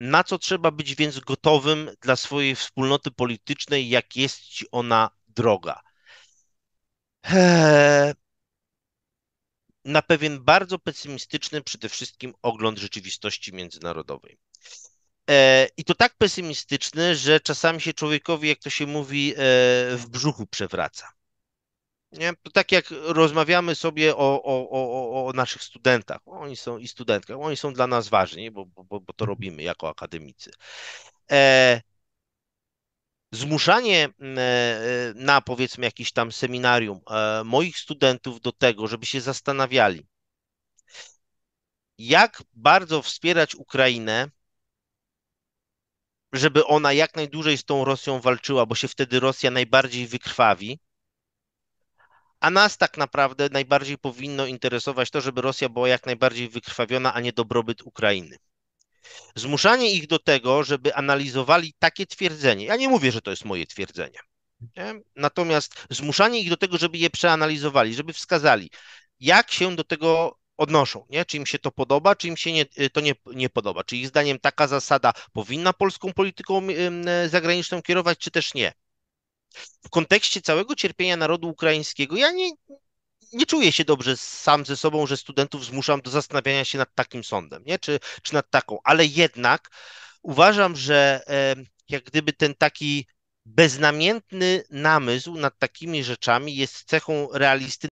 Na co trzeba być więc gotowym dla swojej wspólnoty politycznej, jak jest ci ona droga? Eee, na pewien bardzo pesymistyczny przede wszystkim ogląd rzeczywistości międzynarodowej. Eee, I to tak pesymistyczny, że czasami się człowiekowi, jak to się mówi, eee, w brzuchu przewraca. Nie? To tak jak rozmawiamy sobie o, o, o, o naszych studentach, oni są i studentkach, oni są dla nas ważni, bo, bo, bo to robimy jako akademicy. E, zmuszanie e, na powiedzmy jakiś tam seminarium e, moich studentów do tego, żeby się zastanawiali, jak bardzo wspierać Ukrainę, żeby ona jak najdłużej z tą Rosją walczyła, bo się wtedy Rosja najbardziej wykrwawi a nas tak naprawdę najbardziej powinno interesować to, żeby Rosja była jak najbardziej wykrwawiona, a nie dobrobyt Ukrainy. Zmuszanie ich do tego, żeby analizowali takie twierdzenie. Ja nie mówię, że to jest moje twierdzenie. Nie? Natomiast zmuszanie ich do tego, żeby je przeanalizowali, żeby wskazali, jak się do tego odnoszą, nie? czy im się to podoba, czy im się nie, y, to nie, nie podoba. Czy ich zdaniem taka zasada powinna polską polityką zagraniczną kierować, czy też nie w kontekście całego cierpienia narodu ukraińskiego, ja nie, nie czuję się dobrze sam ze sobą, że studentów zmuszam do zastanawiania się nad takim sądem, nie? Czy, czy nad taką, ale jednak uważam, że jak gdyby ten taki beznamiętny namysł nad takimi rzeczami jest cechą realistyczną.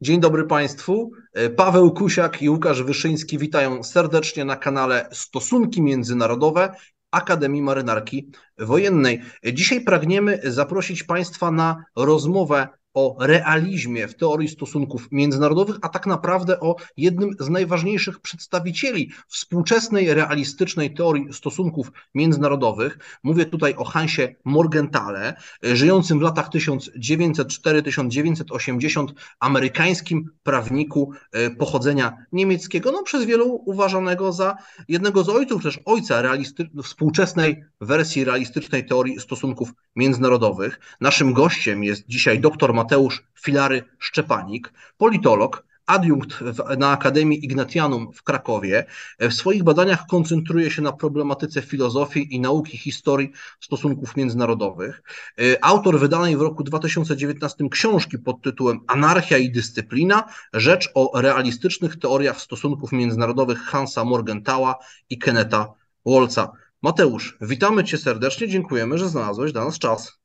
Dzień dobry Państwu. E, Paweł Kusiak i Łukasz Wyszyński witają serdecznie na kanale Stosunki Międzynarodowe Akademii Marynarki Wojennej. E, dzisiaj pragniemy zaprosić Państwa na rozmowę o realizmie w teorii stosunków międzynarodowych, a tak naprawdę o jednym z najważniejszych przedstawicieli współczesnej realistycznej teorii stosunków międzynarodowych. Mówię tutaj o Hansie Morgentale, żyjącym w latach 1904-1980 amerykańskim prawniku e, pochodzenia niemieckiego, no przez wielu uważanego za jednego z ojców, też ojca realisty- współczesnej wersji realistycznej teorii stosunków międzynarodowych. Naszym gościem jest dzisiaj doktor Mateusz Filary Szczepanik, politolog, adiunkt na Akademii Ignatianum w Krakowie. W swoich badaniach koncentruje się na problematyce filozofii i nauki historii stosunków międzynarodowych. E, autor wydanej w roku 2019 książki pod tytułem Anarchia i dyscyplina rzecz o realistycznych teoriach stosunków międzynarodowych Hansa Morgentała i Keneta Wolca. Mateusz, witamy cię serdecznie, dziękujemy, że znalazłeś dla nas czas.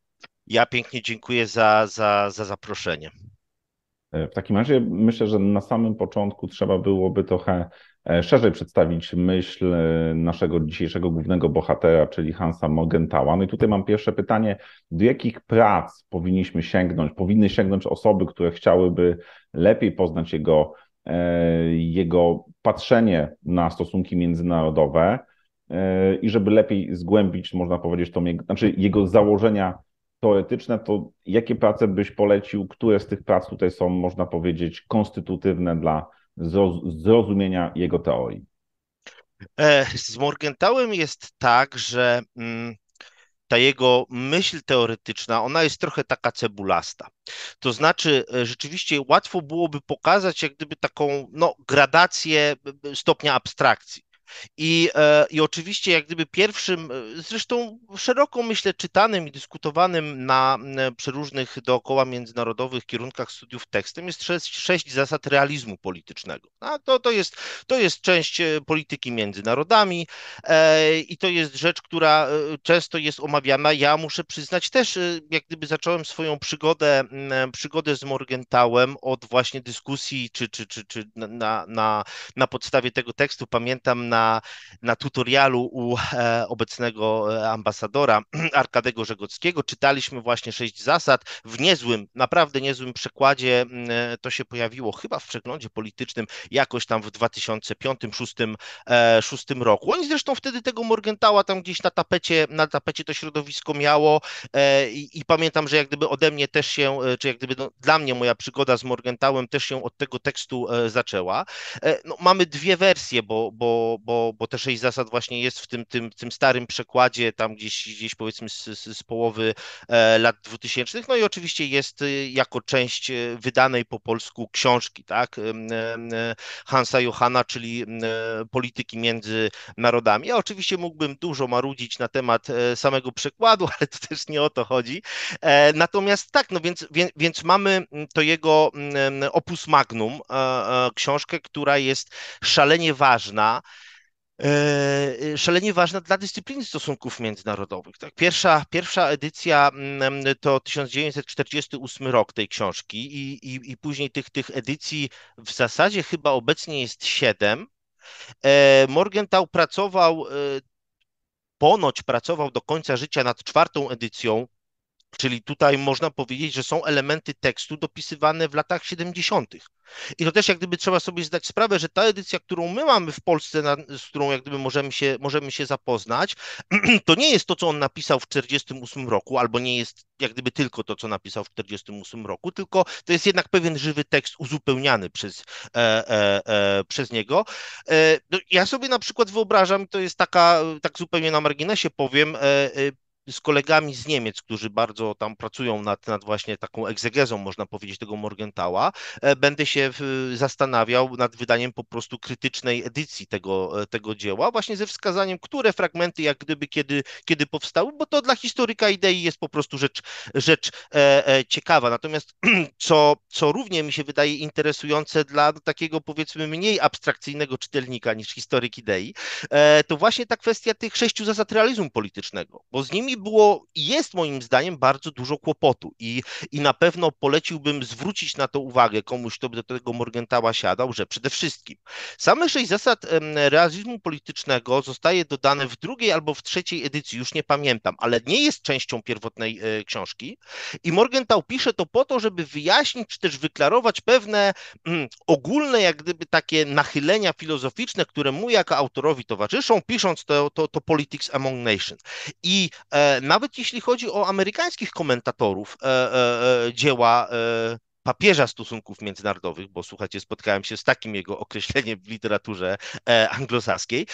Ja pięknie dziękuję za, za, za zaproszenie. E, w takim razie myślę, że na samym początku trzeba byłoby trochę e, szerzej przedstawić myśl e, naszego dzisiejszego głównego bohatera, czyli Hansa Morgentała. No i tutaj mam pierwsze pytanie, do jakich prac powinniśmy sięgnąć, powinny sięgnąć osoby, które chciałyby lepiej poznać jego, jego patrzenie na stosunki międzynarodowe i żeby lepiej zgłębić, można powiedzieć, tą, znaczy jego założenia teoretyczne, to jakie prace byś polecił? Które z tych prac tutaj są, można powiedzieć, konstytutywne dla zrozumienia jego teorii? E, z Morgentałem jest tak, że mm, ta jego myśl teoretyczna, ona jest trochę taka cebulasta. To znaczy, e, rzeczywiście łatwo byłoby pokazać jak gdyby taką no, gradację e, stopnia abstrakcji. I, e, I oczywiście, jak gdyby pierwszym, e, zresztą szeroko myślę, czytanym i dyskutowanym na e, przeróżnych dookoła międzynarodowych kierunkach studiów tekstem jest sześć, sześć zasad realizmu politycznego. A to, to, jest, to jest część polityki między narodami i to jest rzecz, która często jest omawiana. Ja muszę przyznać też, jak gdyby zacząłem swoją przygodę, przygodę z Morgentałem od właśnie dyskusji, czy, czy, czy, czy na, na, na podstawie tego tekstu, pamiętam na na, na tutorialu u e, obecnego e, ambasadora Arkadego Żegockiego. Czytaliśmy właśnie sześć zasad w niezłym, naprawdę niezłym przekładzie. Mm, e, to się pojawiło chyba w przeglądzie politycznym jakoś tam w 2005-2006 roku. Oni zresztą wtedy tego Morgentała tam gdzieś na tapecie, na tapecie to środowisko miało i, i pamiętam, że jak gdyby ode mnie też się, czy jak gdyby no, dla mnie moja przygoda z Morgentałem też się od tego tekstu zaczęła. No, mamy dwie wersje, bo, bo, bo bo, bo te sześć zasad właśnie jest w tym, tym, tym starym przekładzie, tam gdzieś, gdzieś powiedzmy z, z połowy e, lat 2000. No i oczywiście jest y, jako część y, wydanej po polsku książki, tak, e, Hansa Johanna, czyli e, polityki między narodami. Ja oczywiście mógłbym dużo marudzić na temat samego przekładu, ale to też nie o to chodzi. Natomiast tak, no więc, więc, więc mamy to jego opus magnum, książkę, która jest szalenie ważna. E, e, szalenie ważna dla dyscypliny stosunków międzynarodowych. Tak? Pierwsza, pierwsza edycja mm, to 1948 rok tej książki i, i, i później tych, tych edycji w zasadzie chyba obecnie jest siedem. E, Morgenthau pracował, ponoć pracował do końca życia nad czwartą edycją Czyli tutaj można powiedzieć, że są elementy tekstu dopisywane w latach 70. I to też jak gdyby trzeba sobie zdać sprawę, że ta edycja, którą my mamy w Polsce, z którą jak gdyby możemy się, możemy się zapoznać, to nie jest to, co on napisał w 1948 roku, albo nie jest jak gdyby tylko to, co napisał w 1948 roku, tylko to jest jednak pewien żywy tekst uzupełniany przez, e, e, e, przez niego. E, no, ja sobie na przykład wyobrażam, to jest taka, tak zupełnie na marginesie powiem, e, e, z kolegami z Niemiec, którzy bardzo tam pracują nad, nad właśnie taką egzegezą, można powiedzieć, tego Morgentała, e, będę się zastanawiał nad wydaniem po prostu krytycznej edycji tego, e, tego dzieła, właśnie ze wskazaniem, które fragmenty jak gdyby kiedy, kiedy powstały, bo to dla historyka idei jest po prostu rzecz, rzecz e, ciekawa. Natomiast co, co równie mi się wydaje interesujące dla takiego powiedzmy mniej abstrakcyjnego czytelnika niż historyk idei, to właśnie ta kwestia tych sześciu zasad realizmu politycznego, bo z nimi nimi było i jest moim zdaniem bardzo dużo kłopotu i, i na pewno poleciłbym zwrócić na to uwagę komuś, kto by do tego Morgentała siadał, że przede wszystkim same sześć zasad realizmu politycznego zostaje dodane w drugiej albo w trzeciej edycji, już nie pamiętam, ale nie jest częścią pierwotnej e, książki i Morgentał pisze to po to, żeby wyjaśnić czy też wyklarować pewne mm, ogólne jak gdyby takie nachylenia filozoficzne, które mu jako autorowi towarzyszą, pisząc to, to, to Politics Among Nations. I e, E, nawet jeśli chodzi o amerykańskich komentatorów e, e, dzieła papieża stosunków międzynarodowych, bo słuchajcie, spotkałem się z takim jego określeniem w literaturze anglosaskiej,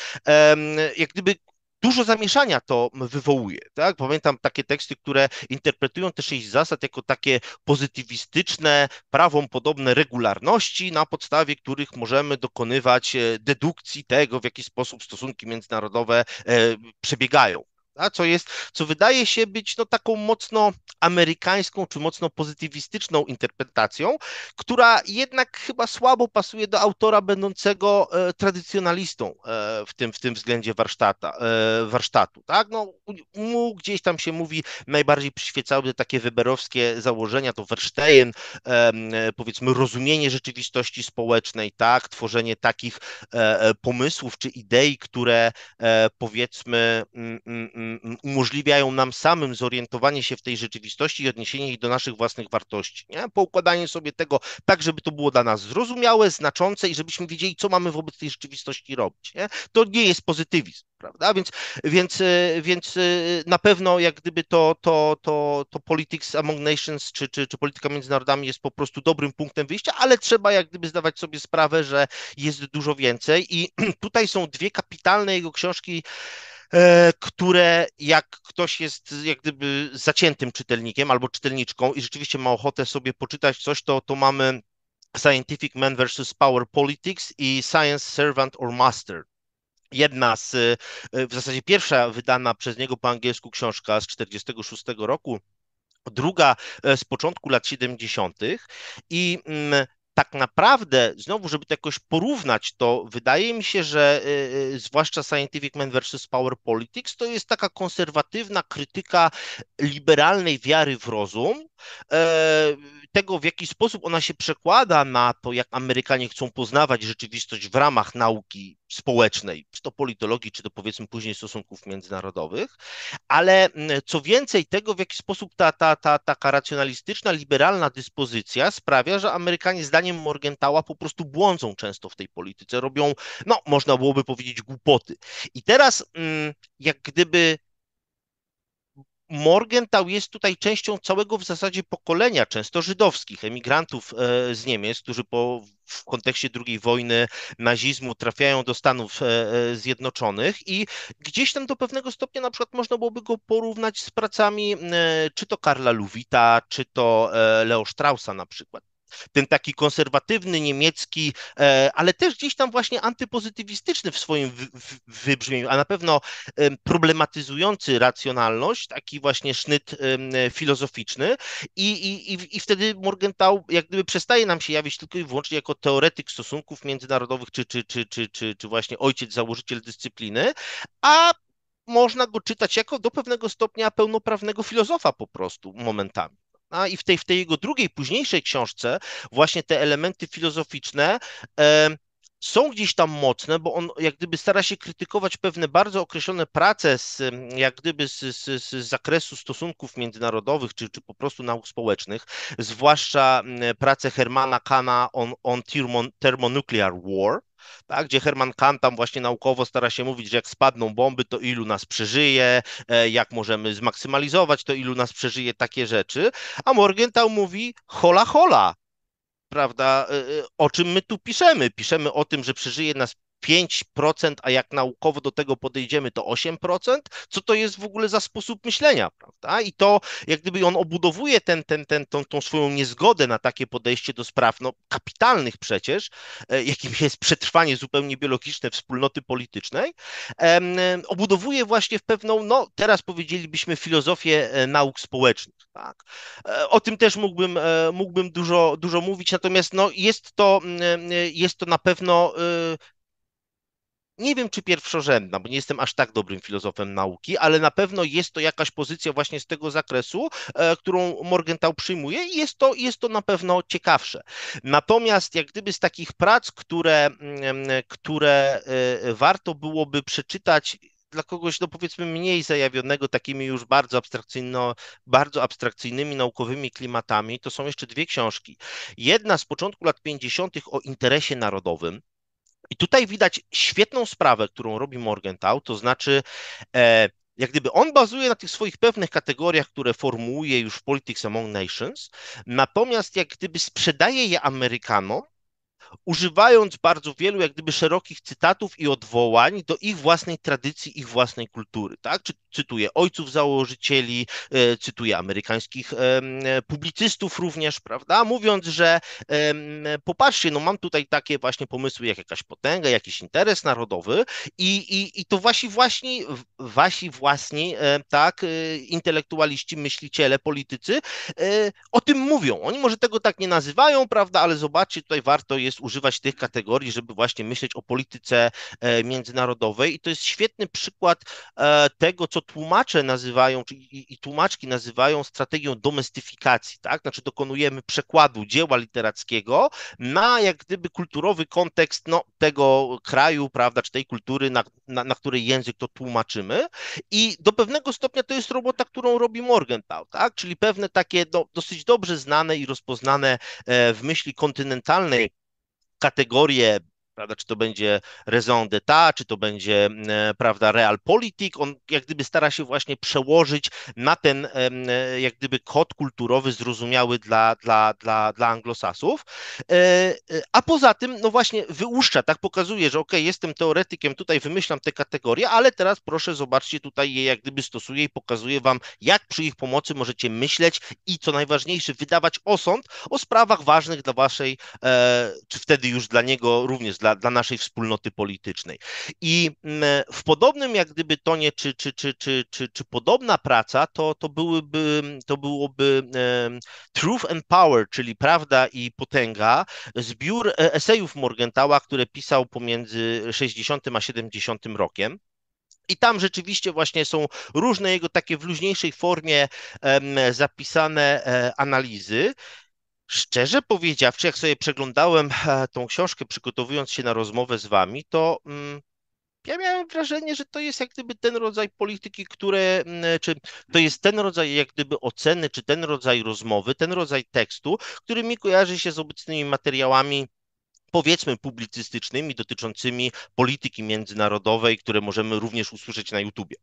jak gdyby dużo zamieszania to wywołuje. Tak? Pamiętam takie teksty, które interpretują te sześć zasad jako takie pozytywistyczne, prawom podobne regularności, na podstawie których możemy dokonywać dedukcji tego, w jaki sposób stosunki międzynarodowe przebiegają prawda? Co jest, co wydaje się być no, taką mocno amerykańską czy mocno pozytywistyczną interpretacją, która jednak chyba słabo pasuje do autora będącego e, tradycjonalistą e, w, tym, w tym względzie warsztata, e, warsztatu, tak? No, mu gdzieś tam się mówi, najbardziej przyświecały takie weberowskie założenia, to Wersztejen, e, powiedzmy rozumienie rzeczywistości społecznej, tak? Tworzenie takich e, e, pomysłów czy idei, które powiedzmy mm, mm, mm, umożliwiają nam samym zorientowanie się w tej rzeczywistości i odniesienie ich do naszych własnych wartości. Nie? Poukładanie sobie tego tak, żeby to było dla nas zrozumiałe, znaczące i żebyśmy wiedzieli, co mamy wobec tej rzeczywistości robić. Nie? To nie jest pozytywizm, prawda? Więc, więc, e, więc e, na pewno jak gdyby to, to, to, to Politics Among Nations czy, czy, czy polityka między narodami jest po prostu dobrym punktem wyjścia, ale trzeba jak gdyby zdawać sobie sprawę, że jest dużo więcej i tutaj są dwie kapitalne jego książki, E, które jak ktoś jest jak gdyby zaciętym czytelnikiem albo czytelniczką i rzeczywiście ma ochotę sobie poczytać coś, to, to mamy Scientific Man vs. Power Politics i Science Servant or Master. Jedna z, e, w zasadzie pierwsza wydana przez niego po angielsku książka z 1946 roku, druga e, z początku lat 70. I mm, tak naprawdę, znowu, żeby to jakoś porównać, to wydaje mi się, że y, y, zwłaszcza Scientific Man versus Power Politics to jest taka konserwatywna krytyka liberalnej wiary w rozum. E, tego, w jaki sposób ona się przekłada na to, jak Amerykanie chcą poznawać rzeczywistość w ramach nauki społecznej, czy to politologii, czy to powiedzmy później stosunków międzynarodowych, ale mm, co więcej tego, w jaki sposób ta, ta, ta taka racjonalistyczna, liberalna dyspozycja sprawia, że Amerykanie zdaniem Morgentała po prostu błądzą często w tej polityce, robią, no można byłoby powiedzieć, głupoty. I teraz mm, jak gdyby Morgenthau jest tutaj częścią całego w zasadzie pokolenia często żydowskich emigrantów e, z Niemiec, którzy po, w kontekście II wojny nazizmu trafiają do Stanów e, e, Zjednoczonych i gdzieś tam do pewnego stopnia na przykład można byłoby go porównać z pracami czy to Karla Luwita, czy to Leo Straussa na przykład ten taki konserwatywny, niemiecki, e, ale też gdzieś tam właśnie antypozytywistyczny w swoim wybrzmieniu, a na pewno problematyzujący racjonalność, taki właśnie sznyt filozoficzny i, i, i wtedy Morgenthau jak gdyby przestaje nam się jawić tylko i wyłącznie jako teoretyk stosunków międzynarodowych, czy, czy, czy, czy, czy, czy właśnie ojciec, założyciel dyscypliny, a można go czytać jako do pewnego stopnia pełnoprawnego filozofa po prostu momentami. A i w tej, w tej jego drugiej, późniejszej książce właśnie te elementy filozoficzne e, są gdzieś tam mocne, bo on jak gdyby stara się krytykować pewne bardzo określone prace z, jak gdyby z, z, z zakresu stosunków międzynarodowych, czy, czy po prostu nauk społecznych, zwłaszcza prace Hermana Kana on, on thermonuclear war, tak, gdzie Herman Kant tam właśnie naukowo stara się mówić, że jak spadną bomby, to ilu nas przeżyje, e, jak możemy zmaksymalizować, to ilu nas przeżyje, takie rzeczy, a Morgenthau mówi hola hola, prawda, e, e, o czym my tu piszemy. Piszemy o tym, że przeżyje nas 5%, a jak naukowo do tego podejdziemy, to 8%, co to jest w ogóle za sposób myślenia, prawda? I to jak gdyby on obudowuje ten, ten, ten, tą, tą swoją niezgodę na takie podejście do spraw, no kapitalnych przecież, e, jakim jest przetrwanie zupełnie biologiczne wspólnoty politycznej, obudowuje właśnie w pewną, no teraz powiedzielibyśmy filozofię e, nauk społecznych, tak? E, o tym też mógłbym, mógłbym dużo, dużo mówić, natomiast no jest to, mm, jest to na pewno y, nie wiem czy pierwszorzędna, bo nie jestem aż tak dobrym filozofem nauki, ale na pewno jest to jakaś pozycja właśnie z tego zakresu, e, którą Morgenthau przyjmuje i jest to, jest to na pewno ciekawsze. Natomiast jak gdyby z takich prac, które, mm, które e, warto byłoby przeczytać dla kogoś, no powiedzmy, mniej zajawionego takimi już bardzo, abstrakcyjno, bardzo abstrakcyjnymi naukowymi klimatami, to są jeszcze dwie książki. Jedna z początku lat 50. o interesie narodowym, i tutaj widać świetną sprawę, którą robi Morgenthau, to znaczy e, jak gdyby on bazuje na tych swoich pewnych kategoriach, które formułuje już w Politics Among Nations, natomiast jak gdyby sprzedaje je Amerykanom używając bardzo wielu jak gdyby szerokich cytatów i odwołań do ich własnej tradycji, ich własnej kultury, tak? Czy, cytuję ojców założycieli, e, cytuję amerykańskich publicystów również, prawda? Mówiąc, że popatrzcie, no mam tutaj takie właśnie pomysły jak jakaś potęga, jakiś interes narodowy i, i, i to właśnie właśnie, wasi własni, e, tak, e, intelektualiści, myśliciele, politycy o tym mówią. Oni może tego tak nie nazywają, prawda, ale zobaczcie, tutaj warto jest jest używać tych kategorii, żeby właśnie myśleć o polityce e, międzynarodowej. I to jest świetny przykład e, tego, co tłumacze nazywają, i tłumaczki nazywają strategią domestyfikacji, tak? Znaczy dokonujemy przekładu dzieła literackiego na jak gdyby kulturowy kontekst no, tego kraju, prawda, czy tej kultury, na, na, na której język to tłumaczymy. I do pewnego stopnia to jest robota, którą robi Morgenthau, tak? Czyli pewne takie no, dosyć dobrze znane i rozpoznane e, w myśli kontynentalnej categorie Prawda? Czy to będzie raison d'etat, czy to będzie mm, e, prawda, realpolitik, on jak gdyby stara się właśnie przełożyć na ten e, jak gdyby kod kulturowy zrozumiały dla, dla, dla, dla anglosasów, e, a poza tym no właśnie wyłuszcza, tak pokazuje, że ok, jestem teoretykiem, tutaj wymyślam te kategorie, ale teraz proszę zobaczcie, tutaj je jak gdyby stosuję i pokazuję wam, jak przy ich pomocy możecie myśleć i co najważniejsze, wydawać osąd o sprawach ważnych dla waszej, czy wtedy już dla niego również dla dla, dla naszej wspólnoty politycznej. I mm, w podobnym jak gdyby tonie, czy, czy, czy, czy, czy, czy podobna praca, to, to, byłyby, to byłoby Truth and Power, czyli Prawda i Potęga, zbiór e, esejów Morgentała, które pisał pomiędzy 60 a 70 rokiem. I tam rzeczywiście właśnie są różne jego takie w luźniejszej formie zapisane e, analizy. Szczerze powiedziawszy, jak sobie przeglądałem e, tą książkę, przygotowując się na rozmowę z wami, to mm, ja miałem wrażenie, że to jest jak gdyby ten rodzaj polityki, które, mm, czy to jest ten rodzaj jak gdyby oceny, czy ten rodzaj rozmowy, ten rodzaj tekstu, który mi kojarzy się z obecnymi materiałami powiedzmy publicystycznymi dotyczącymi polityki międzynarodowej, które możemy również usłyszeć na YouTubie.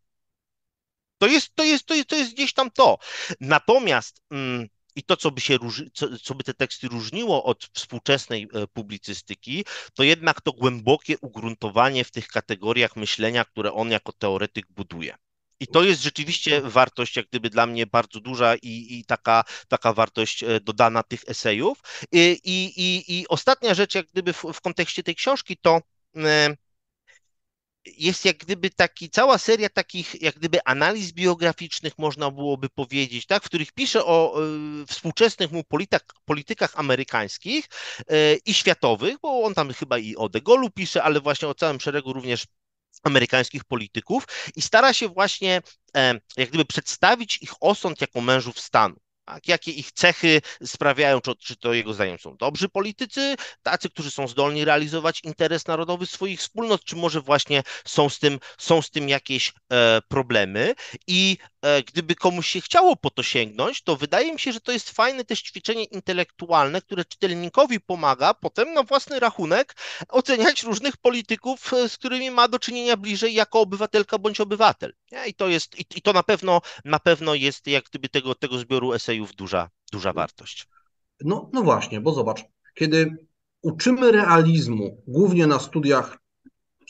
To jest, to jest, to jest, to jest gdzieś tam to. Natomiast mm, i to, co by, się co, co by te teksty różniło od współczesnej e, publicystyki, to jednak to głębokie ugruntowanie w tych kategoriach myślenia, które on jako teoretyk buduje. I to jest rzeczywiście wartość, jak gdyby dla mnie bardzo duża i, i taka, taka wartość e, dodana tych esejów. I, i, i, i ostatnia rzecz, jak gdyby w, w kontekście tej książki, to. Yy, jest jak gdyby taki, cała seria takich jak gdyby analiz biograficznych, można byłoby powiedzieć, tak, w których pisze o y, współczesnych mu politykach amerykańskich y, i światowych, bo on tam chyba i o De Gaulle pisze, ale właśnie o całym szeregu również amerykańskich polityków i stara się właśnie y, jak gdyby przedstawić ich osąd jako mężów stanu jakie ich cechy sprawiają, czy, czy, to jego zdaniem są dobrzy politycy, tacy, którzy są zdolni realizować interes narodowy swoich wspólnot, czy może właśnie są z tym, są z tym jakieś e, problemy. I E, gdyby komuś się chciało po to sięgnąć, to wydaje mi się, że to jest fajne też ćwiczenie intelektualne, które czytelnikowi pomaga potem na własny rachunek oceniać różnych polityków, e, z którymi ma do czynienia bliżej jako obywatelka bądź obywatel. I to jest, i to na pewno, na pewno jest jak gdyby tego, tego zbioru esejów duża, duża wartość. No, no właśnie, bo zobacz, kiedy uczymy realizmu, głównie na studiach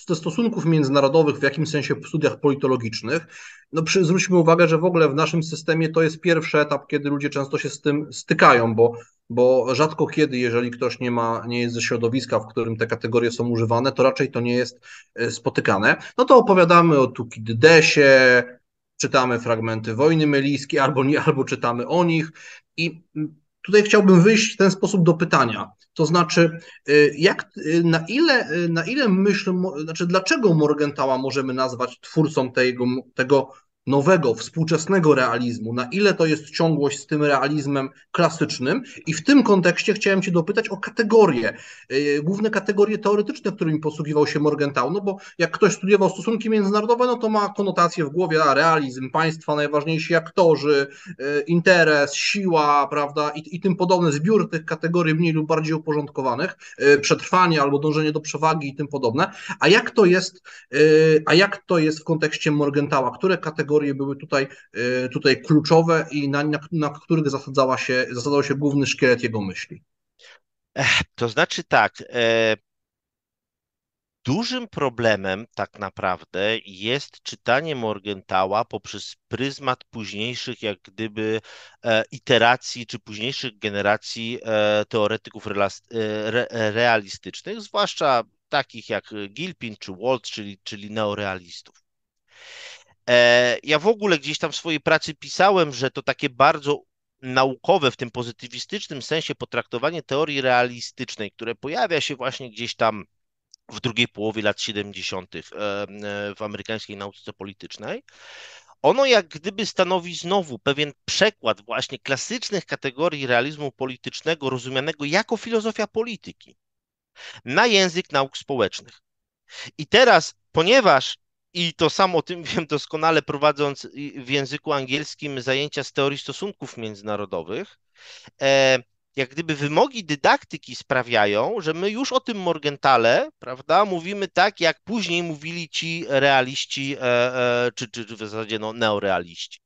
ze stosunków międzynarodowych, w jakimś sensie w studiach politologicznych. No przy, zwróćmy uwagę, że w ogóle w naszym systemie to jest pierwszy etap, kiedy ludzie często się z tym stykają, bo, bo rzadko kiedy, jeżeli ktoś nie, ma, nie jest ze środowiska, w którym te kategorie są używane, to raczej to nie jest e, spotykane. No to opowiadamy o Tukidydesie, czytamy fragmenty Wojny Meliskiej albo, nie, albo czytamy o nich i tutaj chciałbym wyjść w ten sposób do pytania – to znaczy, y, jak, y, na, ile, y, na ile myśl, znaczy dlaczego Morgentała możemy nazwać twórcą tego, tego nowego, współczesnego realizmu, na ile to jest ciągłość z tym realizmem klasycznym. I w tym kontekście chciałem Cię dopytać o kategorie, y, główne kategorie teoretyczne, którymi posługiwał się Morgenthau, no bo jak ktoś studiował stosunki międzynarodowe, no to ma konotacje w głowie, a realizm, państwa, najważniejsi aktorzy, y, interes, siła, prawda, i, i tym podobne, zbiór tych kategorii mniej lub bardziej uporządkowanych, y, przetrwanie albo dążenie do przewagi i tym podobne. A jak to jest, a jak to jest w kontekście Morgenthau? Które kategorie kategorie były tutaj, e, tutaj kluczowe i na, na, na których zasadzała się, zasadzał się główny szkielet jego myśli? To znaczy tak. E... Dużym problemem tak naprawdę jest czytanie Morgentała poprzez pryzmat późniejszych, jak gdyby, e, iteracji czy późniejszych generacji e, teoretyków realistycznych, zwłaszcza takich jak Gilpin czy Walt, czyli, czyli neorealistów. E, ja w ogóle gdzieś tam w swojej pracy pisałem, że to takie bardzo naukowe, w tym pozytywistycznym sensie potraktowanie teorii realistycznej, które pojawia się właśnie gdzieś tam w drugiej połowie lat 70. E, e, w amerykańskiej nauce politycznej. Ono jak gdyby stanowi znowu pewien przekład właśnie klasycznych kategorii realizmu politycznego, rozumianego jako filozofia polityki, na język nauk społecznych. I teraz, ponieważ i to samo o tym wiem doskonale, prowadząc y, w języku angielskim zajęcia z teorii stosunków międzynarodowych. E, jak gdyby wymogi dydaktyki sprawiają, że my już o tym Morgentale, prawda, mówimy tak, jak później mówili ci realiści, e, e, czy, czy, czy w zasadzie no, neorealiści.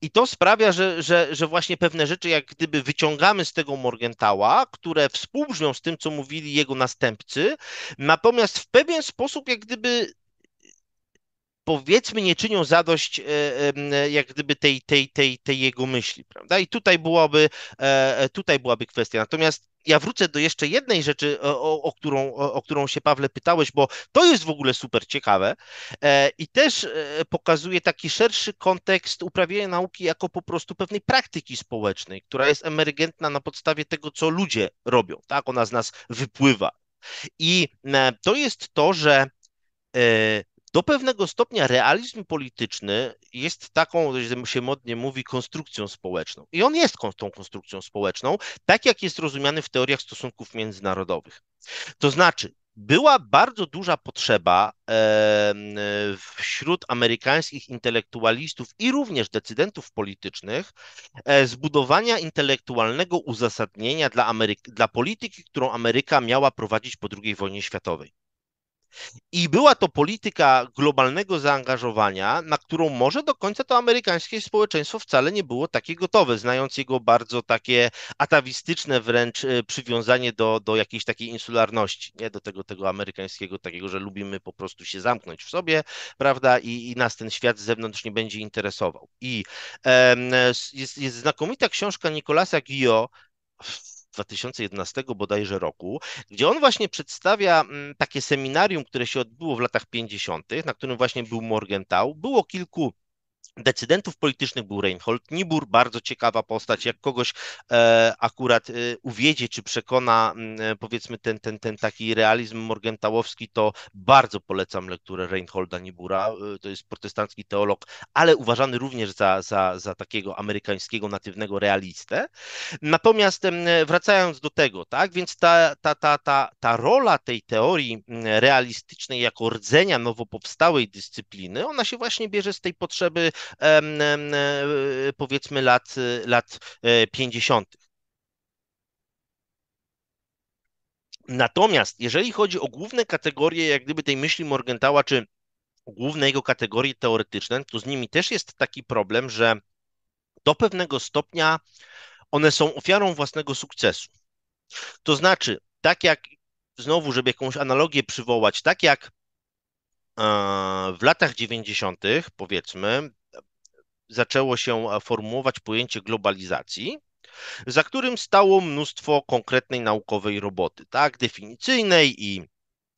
I to sprawia, że, że, że właśnie pewne rzeczy, jak gdyby wyciągamy z tego Morgentała, które współbrzmią z tym, co mówili jego następcy, natomiast w pewien sposób, jak gdyby powiedzmy nie czynią zadość e, e, jak gdyby tej, tej, tej, tej jego myśli, prawda? I tutaj byłaby, e, tutaj byłaby kwestia. Natomiast ja wrócę do jeszcze jednej rzeczy, o, o, którą, o, którą się Pawle pytałeś, bo to jest w ogóle super ciekawe i też pokazuje taki szerszy kontekst uprawiania nauki jako po prostu pewnej praktyki społecznej, która jest emergentna na podstawie tego, co ludzie robią, tak? Ona z nas wypływa. I to jest to, że do pewnego stopnia realizm polityczny jest taką, że się modnie mówi, konstrukcją społeczną. I on jest tą konstrukcją społeczną, tak jak jest rozumiany w teoriach stosunków międzynarodowych. To znaczy, była bardzo duża potrzeba wśród amerykańskich intelektualistów i również decydentów politycznych e, zbudowania intelektualnego uzasadnienia dla, Amery- dla polityki, którą Ameryka miała prowadzić po II wojnie światowej. I była to polityka globalnego zaangażowania, na którą może do końca to amerykańskie społeczeństwo wcale nie było takie gotowe, znając jego bardzo takie atawistyczne wręcz y, przywiązanie do, do jakiejś takiej insularności, nie? do tego, tego amerykańskiego takiego, że lubimy po prostu się zamknąć w sobie, prawda, i, i nas ten świat z zewnątrz nie będzie interesował. I em, jest, jest znakomita książka Nicolasa Guillot, 2011 bodajże roku, gdzie on właśnie przedstawia mm, takie seminarium, które się odbyło w latach 50., na którym właśnie był Morgenthau. Było kilku decydentów politycznych był Reinhold Niebuhr, bardzo ciekawa postać, jak kogoś e, akurat e, uwiedzie czy przekona e, powiedzmy ten, ten, ten taki realizm morgentałowski, to bardzo polecam lekturę Reinholda Niebura, to jest protestancki teolog, ale uważany również za, za, za takiego amerykańskiego natywnego realistę. Natomiast wracając do tego, tak, więc ta, ta, ta, ta, ta rola tej teorii realistycznej jako rdzenia nowo powstałej dyscypliny, ona się właśnie bierze z tej potrzeby E, powiedzmy lat, lat 50. E, Natomiast jeżeli chodzi o główne kategorie, jak gdyby tej myśli Morgentała, czy główne jego kategorie teoretyczne, to z nimi też jest taki problem, że do pewnego stopnia one są ofiarą własnego sukcesu. To znaczy, tak jak, znowu, żeby jakąś analogię przywołać, tak jak e, w latach 90., powiedzmy, zaczęło się e, formułować pojęcie globalizacji, za którym stało mnóstwo konkretnej naukowej roboty, tak, definicyjnej i,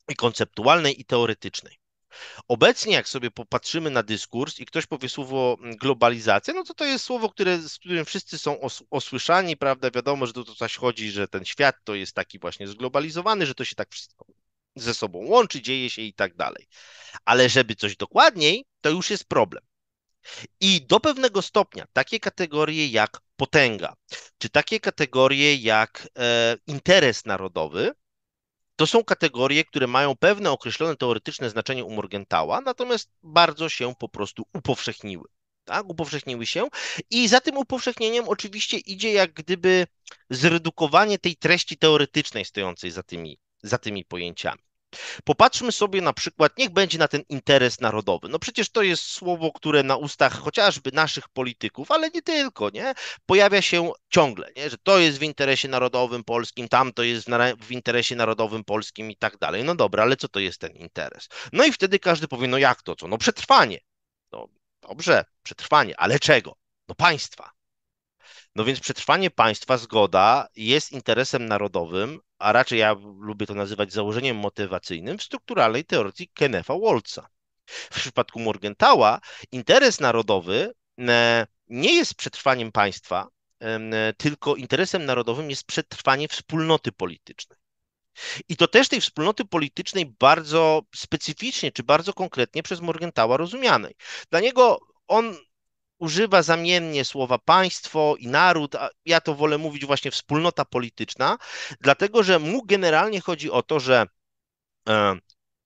i konceptualnej i teoretycznej. Obecnie, jak sobie popatrzymy na dyskurs i ktoś powie słowo globalizacja, no to to jest słowo, które, z którym wszyscy są os, osłyszani, prawda? Wiadomo, że to, to coś chodzi, że ten świat to jest taki właśnie zglobalizowany, że to się tak wszystko ze sobą łączy, dzieje się i tak dalej. Ale żeby coś dokładniej, to już jest problem. I do pewnego stopnia takie kategorie jak potęga, czy takie kategorie jak e, interes narodowy, to są kategorie, które mają pewne określone teoretyczne znaczenie u Morgentała, natomiast bardzo się po prostu upowszechniły. Tak, upowszechniły się i za tym upowszechnieniem oczywiście idzie jak gdyby zredukowanie tej treści teoretycznej stojącej za tymi, za tymi pojęciami. Popatrzmy sobie na przykład, niech będzie na ten interes narodowy. No przecież to jest słowo, które na ustach chociażby naszych polityków, ale nie tylko, nie? Pojawia się ciągle, nie? Że to jest w interesie narodowym polskim, tamto jest w interesie narodowym polskim i tak dalej. No dobra, ale co to jest ten interes? No i wtedy każdy powie, no jak to co? No przetrwanie. No dobrze, przetrwanie, ale czego? No państwa. No więc przetrwanie państwa, zgoda jest interesem narodowym, a raczej ja lubię to nazywać założeniem motywacyjnym w strukturalnej teorii Kenefa Wolca. W przypadku Morgentała interes narodowy e, nie jest przetrwaniem państwa, e, tylko interesem narodowym jest przetrwanie wspólnoty politycznej. I to też tej wspólnoty politycznej bardzo specyficznie czy bardzo konkretnie przez Morgentała rozumianej. Dla niego on używa zamiennie słowa państwo i naród, a ja to wolę mówić właśnie wspólnota polityczna, dlatego że mu generalnie chodzi o to, że e,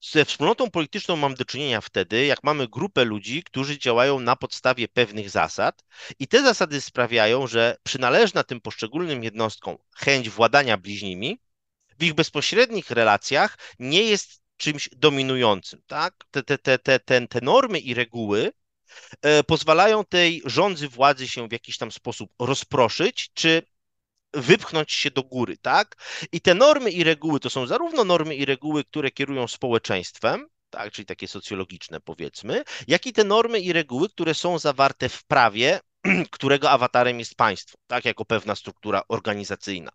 ze wspólnotą polityczną mam do czynienia wtedy, jak mamy grupę ludzi, którzy działają na podstawie pewnych zasad, i te zasady sprawiają, że przynależna tym poszczególnym jednostkom chęć władania bliźnimi w ich bezpośrednich relacjach nie jest czymś dominującym. Tak? Te, te, te, te, te normy i reguły E, pozwalają tej rządzy władzy się w jakiś tam sposób rozproszyć, czy wypchnąć się do góry, tak? I te normy i reguły to są zarówno normy i reguły, które kierują społeczeństwem, tak, czyli takie socjologiczne powiedzmy, jak i te normy i reguły, które są zawarte w prawie, którego awatarem jest państwo, tak, jako pewna struktura organizacyjna.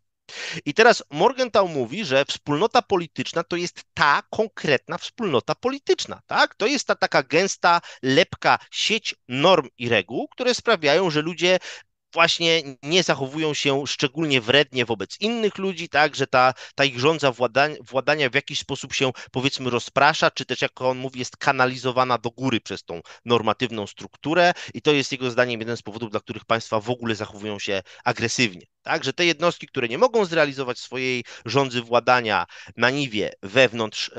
I teraz Morgenthau mówi, że wspólnota polityczna to jest ta konkretna wspólnota polityczna, tak? To jest ta taka gęsta, lepka sieć norm i reguł, które sprawiają, że ludzie właśnie nie zachowują się szczególnie wrednie wobec innych ludzi, tak, że ta, ta ich rządza władania, władania w jakiś sposób się powiedzmy rozprasza, czy też jak on mówi, jest kanalizowana do góry przez tą normatywną strukturę i to jest jego zdaniem jeden z powodów, dla których państwa w ogóle zachowują się agresywnie. Tak, że te jednostki, które nie mogą zrealizować swojej rządzy władania na niwie wewnątrz,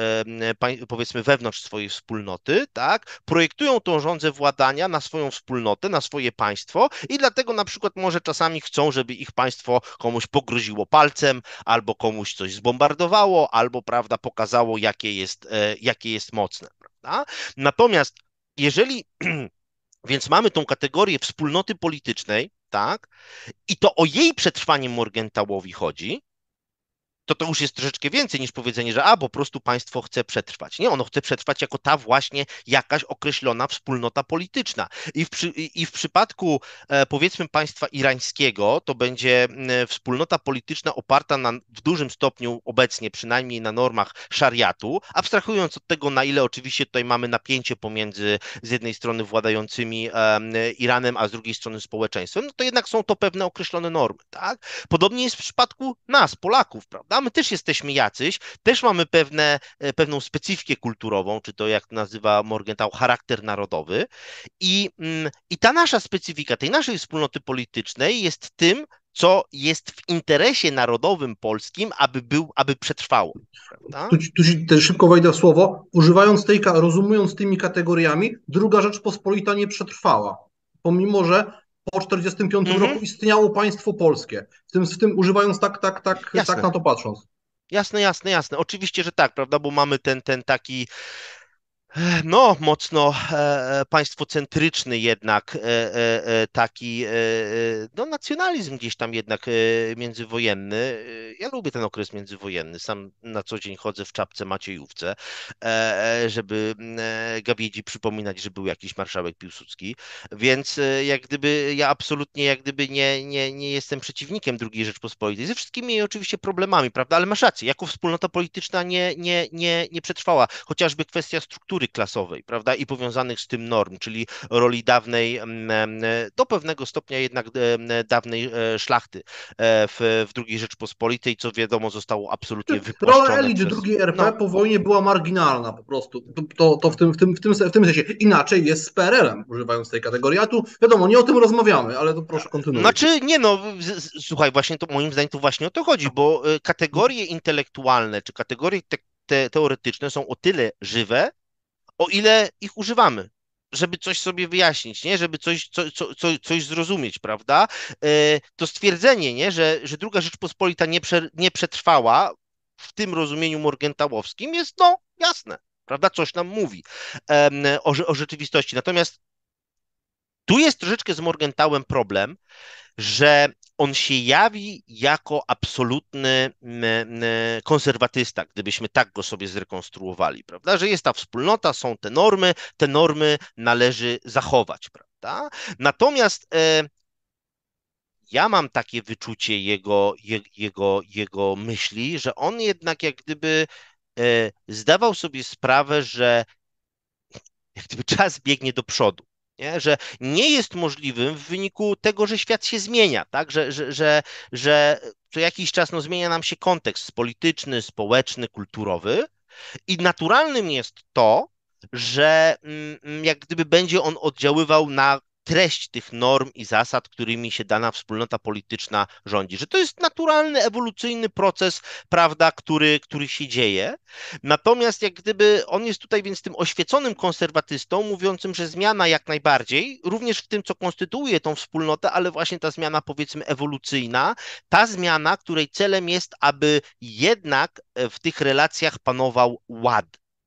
powiedzmy wewnątrz swojej wspólnoty, tak, projektują tą rządzę władania na swoją wspólnotę, na swoje państwo i dlatego na przykład przykład może czasami chcą, żeby ich państwo komuś pogroziło palcem, albo komuś coś zbombardowało, albo prawda, pokazało, jakie jest, e, jakie jest mocne. Prawda? Natomiast jeżeli więc mamy tą kategorię wspólnoty politycznej, tak? I to o jej przetrwanie Morgentałowi chodzi, to to już jest troszeczkę więcej niż powiedzenie, że a, po prostu państwo chce przetrwać. Nie, ono chce przetrwać jako ta właśnie jakaś określona wspólnota polityczna. I w, przy, i w przypadku e, powiedzmy państwa irańskiego to będzie wspólnota polityczna oparta na, w dużym stopniu obecnie przynajmniej na normach szariatu, abstrahując od tego, na ile oczywiście tutaj mamy napięcie pomiędzy z jednej strony władającymi e, Iranem, a z drugiej strony społeczeństwem, no to jednak są to pewne określone normy. Tak? Podobnie jest w przypadku nas, Polaków, prawda? prawda? My też jesteśmy jacyś, też mamy pewne, e, pewną specyfikę kulturową, czy to jak nazywa Morgenthau, charakter narodowy. I, mm, I ta nasza specyfika, tej naszej wspólnoty politycznej jest tym, co jest w interesie narodowym polskim, aby, był, aby przetrwało. Tu, tu, szybko wejdę w słowo. Używając tej, rozumując tymi kategoriami, druga rzecz pospolita nie przetrwała. Pomimo, że po 1945 mhm. roku istniało państwo polskie. W tym, w tym używając tak, tak, tak, tak na to patrząc. Jasne, jasne, jasne. Oczywiście, że tak, prawda, bo mamy ten, ten taki no, mocno e, e państwocentryczny jednak e, e, e taki no, nacjonalizm gdzieś tam jednak międzywojenny. Ja lubię ten okres międzywojenny. Sam na co dzień chodzę w czapce Maciejówce, żeby mm, gawiedzi przypominać, że był jakiś marszałek Piłsudski. Więc jak gdyby ja absolutnie jak gdyby nie, nie, nie jestem przeciwnikiem II Rzeczpospolitej. Ze wszystkimi jej oczywiście problemami, prawda? Ale masz rację, jako wspólnota polityczna nie, nie, nie, nie przetrwała. Chociażby kwestia struktury struktury klasowej, prawda, i powiązanych z tym norm, czyli roli dawnej, mm, mm, do pewnego stopnia jednak e, dawnej e, szlachty e, w, w II Rzeczpospolitej, co wiadomo zostało absolutnie wypuszczone. Znaczy, rola elit przez... II RP no. po wojnie była marginalna po prostu, to, to w, tym, w, tym, w, tym, w tym sensie. Inaczej jest z PRL-em, używając tej kategorii, a tu wiadomo, nie o tym rozmawiamy, ale to proszę kontynuować. Znaczy, nie no, słuchaj, właśnie to moim zdaniem to właśnie o to chodzi, bo kategorie intelektualne czy kategorie te, te, teoretyczne są o tyle żywe, o ile ich używamy żeby coś sobie wyjaśnić, nie? żeby coś, co, co, co, coś zrozumieć, prawda? E, to stwierdzenie, nie? Że, że druga Rzeczpospolita nie, prze, nie przetrwała w tym rozumieniu morgentałowskim jest, no, jasne, prawda? Coś nam mówi o, o rzeczywistości. Natomiast tu jest troszeczkę z Morgentałem problem, że on się jawi jako absolutny mm, mm, konserwatysta, gdybyśmy tak go sobie zrekonstruowali, prawda? Że jest ta wspólnota, są te normy, te normy należy zachować, prawda? Natomiast e, ja mam takie wyczucie jego, jego, jego myśli, że on jednak jak gdyby e, zdawał sobie sprawę, że jak gdyby czas biegnie do przodu nie? Że nie jest możliwym w wyniku tego, że świat się zmienia, tak? że, że, że, że co jakiś czas no, zmienia nam się kontekst polityczny, społeczny, kulturowy, i naturalnym jest to, że mm, mm, jak gdyby będzie on oddziaływał na treść tych norm i zasad, którymi się dana wspólnota polityczna rządzi. Że to jest naturalny, ewolucyjny proces, prawda, który, który się dzieje. Natomiast jak gdyby on jest tutaj więc tym oświeconym konserwatystą, mówiącym, że zmiana jak najbardziej, również w tym, co konstytuuje tą wspólnotę, ale właśnie ta zmiana powiedzmy ewolucyjna, ta zmiana, której celem jest, aby jednak w tych relacjach panował ład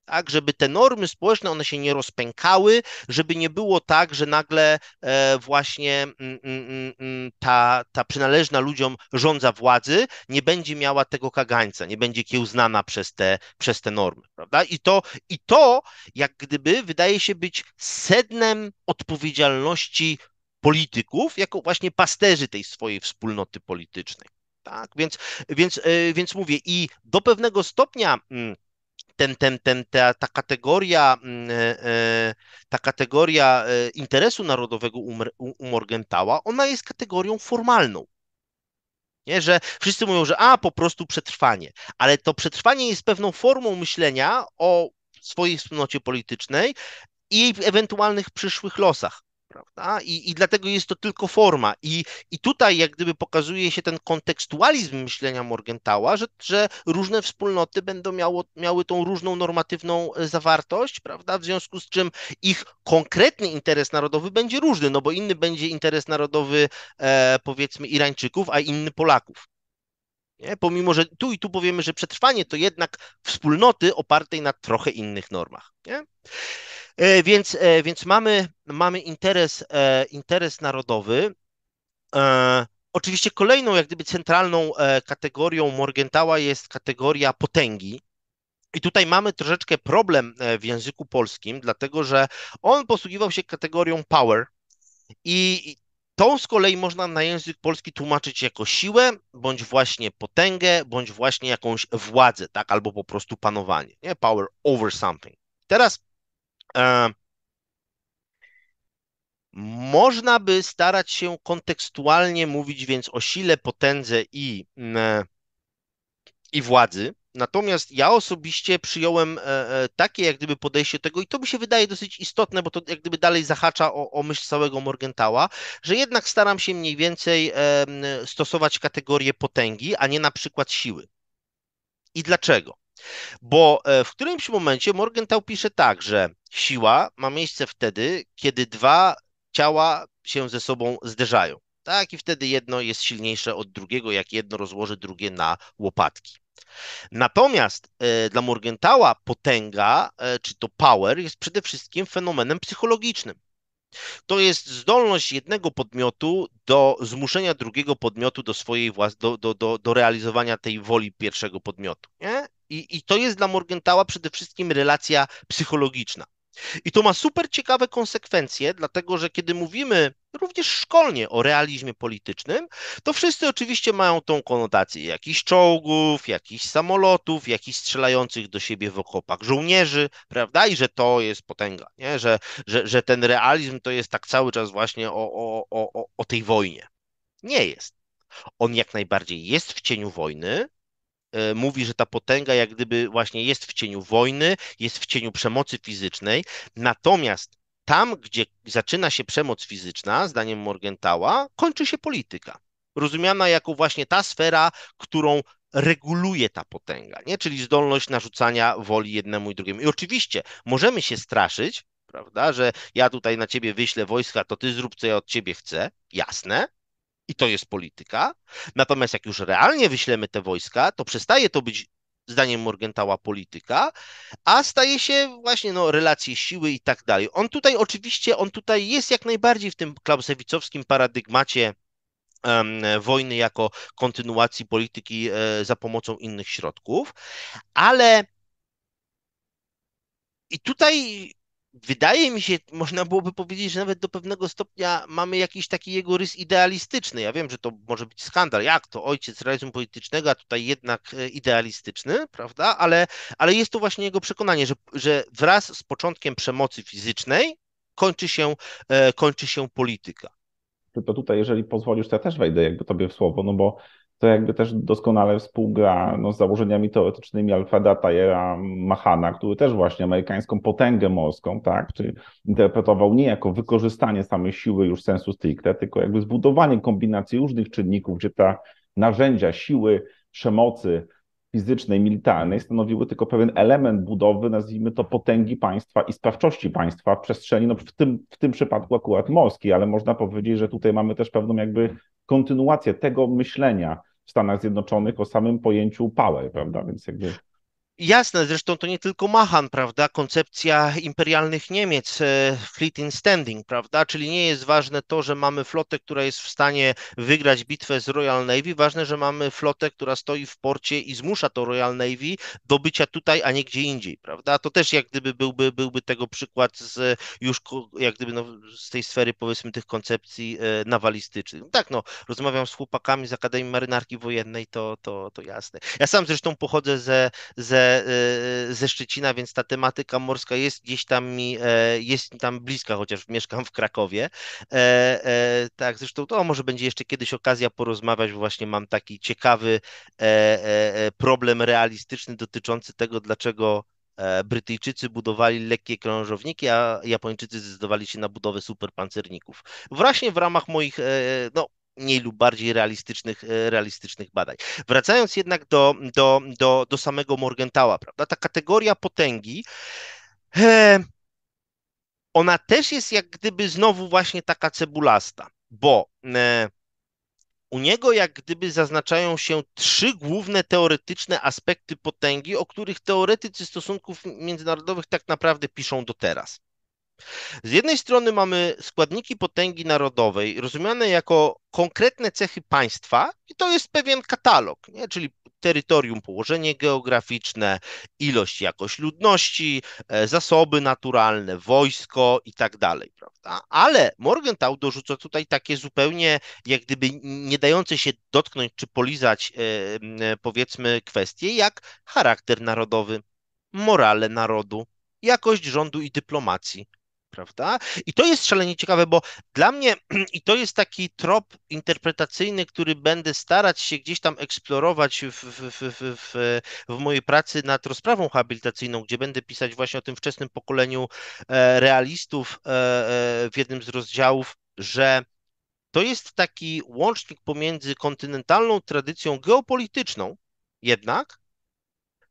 tak, żeby te normy społeczne, one się nie rozpękały, żeby nie było tak, że nagle e, właśnie mm, mm, mm, ta, ta przynależna ludziom rządza władzy nie będzie miała tego kagańca, nie będzie kiełznana przez te, przez te normy, prawda? I to, I to, jak gdyby, wydaje się być sednem odpowiedzialności polityków, jako właśnie pasterzy tej swojej wspólnoty politycznej. Tak, więc, więc, e, więc mówię, i do pewnego stopnia ten, ten, ten, ta, ta kategoria, mm, e, e, ta kategoria e, interesu narodowego u, Morgentała, ona jest kategorią formalną. Nie, że wszyscy mówią, że a po prostu przetrwanie, ale to przetrwanie jest pewną formą myślenia o swojej wspólnocie politycznej i jej ewentualnych przyszłych losach prawda? I, i dlatego jest to tylko forma. I, I tutaj jak gdyby pokazuje się ten kontekstualizm myślenia Morgentała, że, że różne wspólnoty będą miało, miały tą różną normatywną e, zawartość, prawda? W związku z czym ich konkretny interes narodowy będzie różny, no bo inny będzie interes narodowy e, powiedzmy Irańczyków, a inny Polaków. Nie? Pomimo, że tu i tu powiemy, że przetrwanie to jednak wspólnoty opartej na trochę innych normach. Nie? E, więc, e, więc mamy, mamy interes, e, interes narodowy. Oczywiście kolejną, jak gdyby centralną kategorią Morgentała jest kategoria potęgi. I tutaj mamy troszeczkę problem w języku polskim, dlatego że on posługiwał się kategorią power i tą z kolei można na język polski tłumaczyć jako siłę, bądź właśnie potęgę, bądź właśnie jakąś władzę, tak, albo po prostu panowanie, nie? Power over something. Teraz E, można by starać się kontekstualnie mówić więc o sile, potędze i, mm, e, i władzy. Natomiast ja osobiście przyjąłem e, takie jak gdyby podejście tego, i to mi się wydaje dosyć istotne, bo to jak gdyby dalej zahacza o, o myśl całego Morgentała, że jednak staram się mniej więcej stosować kategorię potęgi, a nie na przykład siły. I dlaczego? Bo e, w którymś momencie Morgenthau pisze tak, że siła ma miejsce wtedy, kiedy dwa ciała się ze sobą zderzają. Tak, i wtedy jedno jest silniejsze od drugiego, jak jedno rozłoży drugie na łopatki. Natomiast e, dla Morgenthała potęga, e, czy to power, jest przede wszystkim fenomenem psychologicznym. To jest zdolność jednego podmiotu do zmuszenia drugiego podmiotu do swojej do, do, do, do realizowania tej woli pierwszego podmiotu. Nie? I, I to jest dla Morgentała przede wszystkim relacja psychologiczna. I to ma super ciekawe konsekwencje, dlatego że kiedy mówimy również szkolnie o realizmie politycznym, to wszyscy oczywiście mają tą konotację jakichś czołgów, jakichś samolotów, jakichś strzelających do siebie w okopach żołnierzy, prawda? I że to jest potęga, nie? Że, że, że ten realizm to jest tak cały czas właśnie o, o, o, o tej wojnie. Nie jest. On jak najbardziej jest w cieniu wojny, E, mówi, że ta potęga jak gdyby właśnie jest w cieniu wojny, jest w cieniu przemocy fizycznej, natomiast tam, gdzie zaczyna się przemoc fizyczna, zdaniem Morgentała, kończy się polityka. Rozumiana jako właśnie ta sfera, którą reguluje ta potęga, nie? czyli zdolność narzucania woli jednemu i drugiemu. I oczywiście możemy się straszyć, prawda, że ja tutaj na ciebie wyślę wojska, to ty zrób, co ja od ciebie chcę, jasne, i to jest polityka. Natomiast jak już realnie wyślemy te wojska, to przestaje to być zdaniem Morgentała polityka, a staje się właśnie no, relacje siły i tak dalej. On tutaj oczywiście, on tutaj jest jak najbardziej w tym klausewicowskim paradygmacie um, wojny jako kontynuacji polityki e, za pomocą innych środków, ale i tutaj wydaje mi się, można byłoby powiedzieć, że nawet do pewnego stopnia mamy jakiś taki jego rys idealistyczny. Ja wiem, że to może być skandal, jak to ojciec realizmu politycznego, a tutaj jednak e, idealistyczny, prawda? Ale, ale jest to właśnie jego przekonanie, że, że wraz z początkiem przemocy fizycznej kończy się, e, kończy się polityka. Tylko tutaj, jeżeli pozwolisz, to ja też wejdę jakby tobie w słowo, no bo to jakby też doskonale współgra no, z założeniami teoretycznymi Alfreda Tayera Mahana, który też właśnie amerykańską potęgę morską, tak, czyli interpretował nie jako wykorzystanie samej siły już sensu stricte, tylko jakby zbudowanie kombinacji różnych czynników, gdzie ta narzędzia siły, przemocy fizycznej, militarnej stanowiły tylko pewien element budowy, nazwijmy to potęgi państwa i sprawczości państwa w przestrzeni, no w tym, w tym przypadku akurat morskiej, ale można powiedzieć, że tutaj mamy też pewną jakby kontynuację tego myślenia, w Stanach Zjednoczonych o samym pojęciu power, prawda? Więc jakby... Jasne, zresztą to nie tylko Mahan, prawda? Koncepcja imperialnych Niemiec, e, fleet in standing, prawda? Czyli nie jest ważne to, że mamy flotę, która jest w stanie wygrać bitwę z Royal Navy, ważne, że mamy flotę, która stoi w porcie i zmusza to Royal Navy do bycia tutaj, a nie gdzie indziej, prawda? To też jak gdyby byłby, byłby tego przykład z już jak gdyby no, z tej sfery powiedzmy tych koncepcji e, nawalistycznych. No tak, no, rozmawiam z chłopakami z Akademii Marynarki Wojennej, to, to, to jasne. Ja sam zresztą pochodzę ze, ze Y, ze Szczecina, więc ta tematyka morska jest gdzieś tam mi, e, jest tam bliska, chociaż mieszkam w Krakowie. E, e, tak, zresztą to może będzie jeszcze kiedyś okazja porozmawiać, bo właśnie mam taki ciekawy problem realistyczny dotyczący tego, dlaczego Brytyjczycy budowali lekkie krążowniki, a Japończycy zdecydowali się na budowę superpancerników. Właśnie w ramach moich, no mniej lub bardziej realistycznych, e, realistycznych badań. Wracając jednak do, do, do, do samego Morgentała, prawda? Ta kategoria potęgi. E, ona też jest jak gdyby znowu właśnie taka cebulasta, bo e, u niego jak gdyby zaznaczają się trzy główne teoretyczne aspekty potęgi, o których teoretycy stosunków międzynarodowych tak naprawdę piszą do teraz. Z jednej strony mamy składniki potęgi narodowej, rozumiane jako konkretne cechy państwa, i to jest pewien katalog, nie? czyli terytorium, położenie geograficzne, ilość, jakość ludności, e, zasoby naturalne, wojsko i tak dalej, Ale Morgenthau dorzuca tutaj takie zupełnie jak gdyby nie dające się dotknąć czy polizać e, e, powiedzmy kwestie jak charakter narodowy, morale narodu, jakość rządu i dyplomacji, prawda? I to jest szalenie ciekawe, bo dla mnie i to jest taki trop interpretacyjny, który będę starać się gdzieś tam eksplorować w, w, w, w, mojej pracy nad rozprawą habilitacyjną, gdzie będę pisać właśnie o tym wczesnym pokoleniu e, realistów e, e, w jednym z rozdziałów, że to jest taki łącznik pomiędzy kontynentalną tradycją geopolityczną, jednak,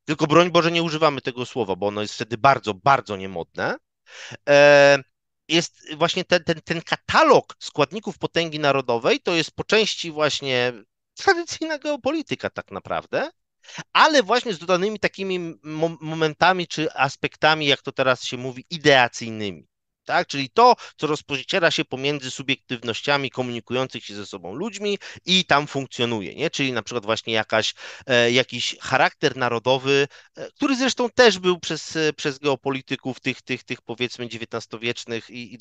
tylko broń Boże nie używamy tego słowa, bo ono jest wtedy bardzo, bardzo niemodne, E, jest właśnie ten, ten, ten katalog składników potęgi narodowej, to jest po części właśnie tradycyjna geopolityka tak naprawdę, ale właśnie z dodanymi takimi momentami czy aspektami, jak to teraz się mówi, ideacyjnymi tak? Czyli to, co rozpościera się pomiędzy subiektywnościami komunikujących się ze sobą ludźmi i tam funkcjonuje, nie? Czyli na przykład właśnie jakaś, e, jakiś charakter narodowy, e, który zresztą też był przez, e, przez geopolityków tych, tych, tych powiedzmy XIX-wiecznych i, i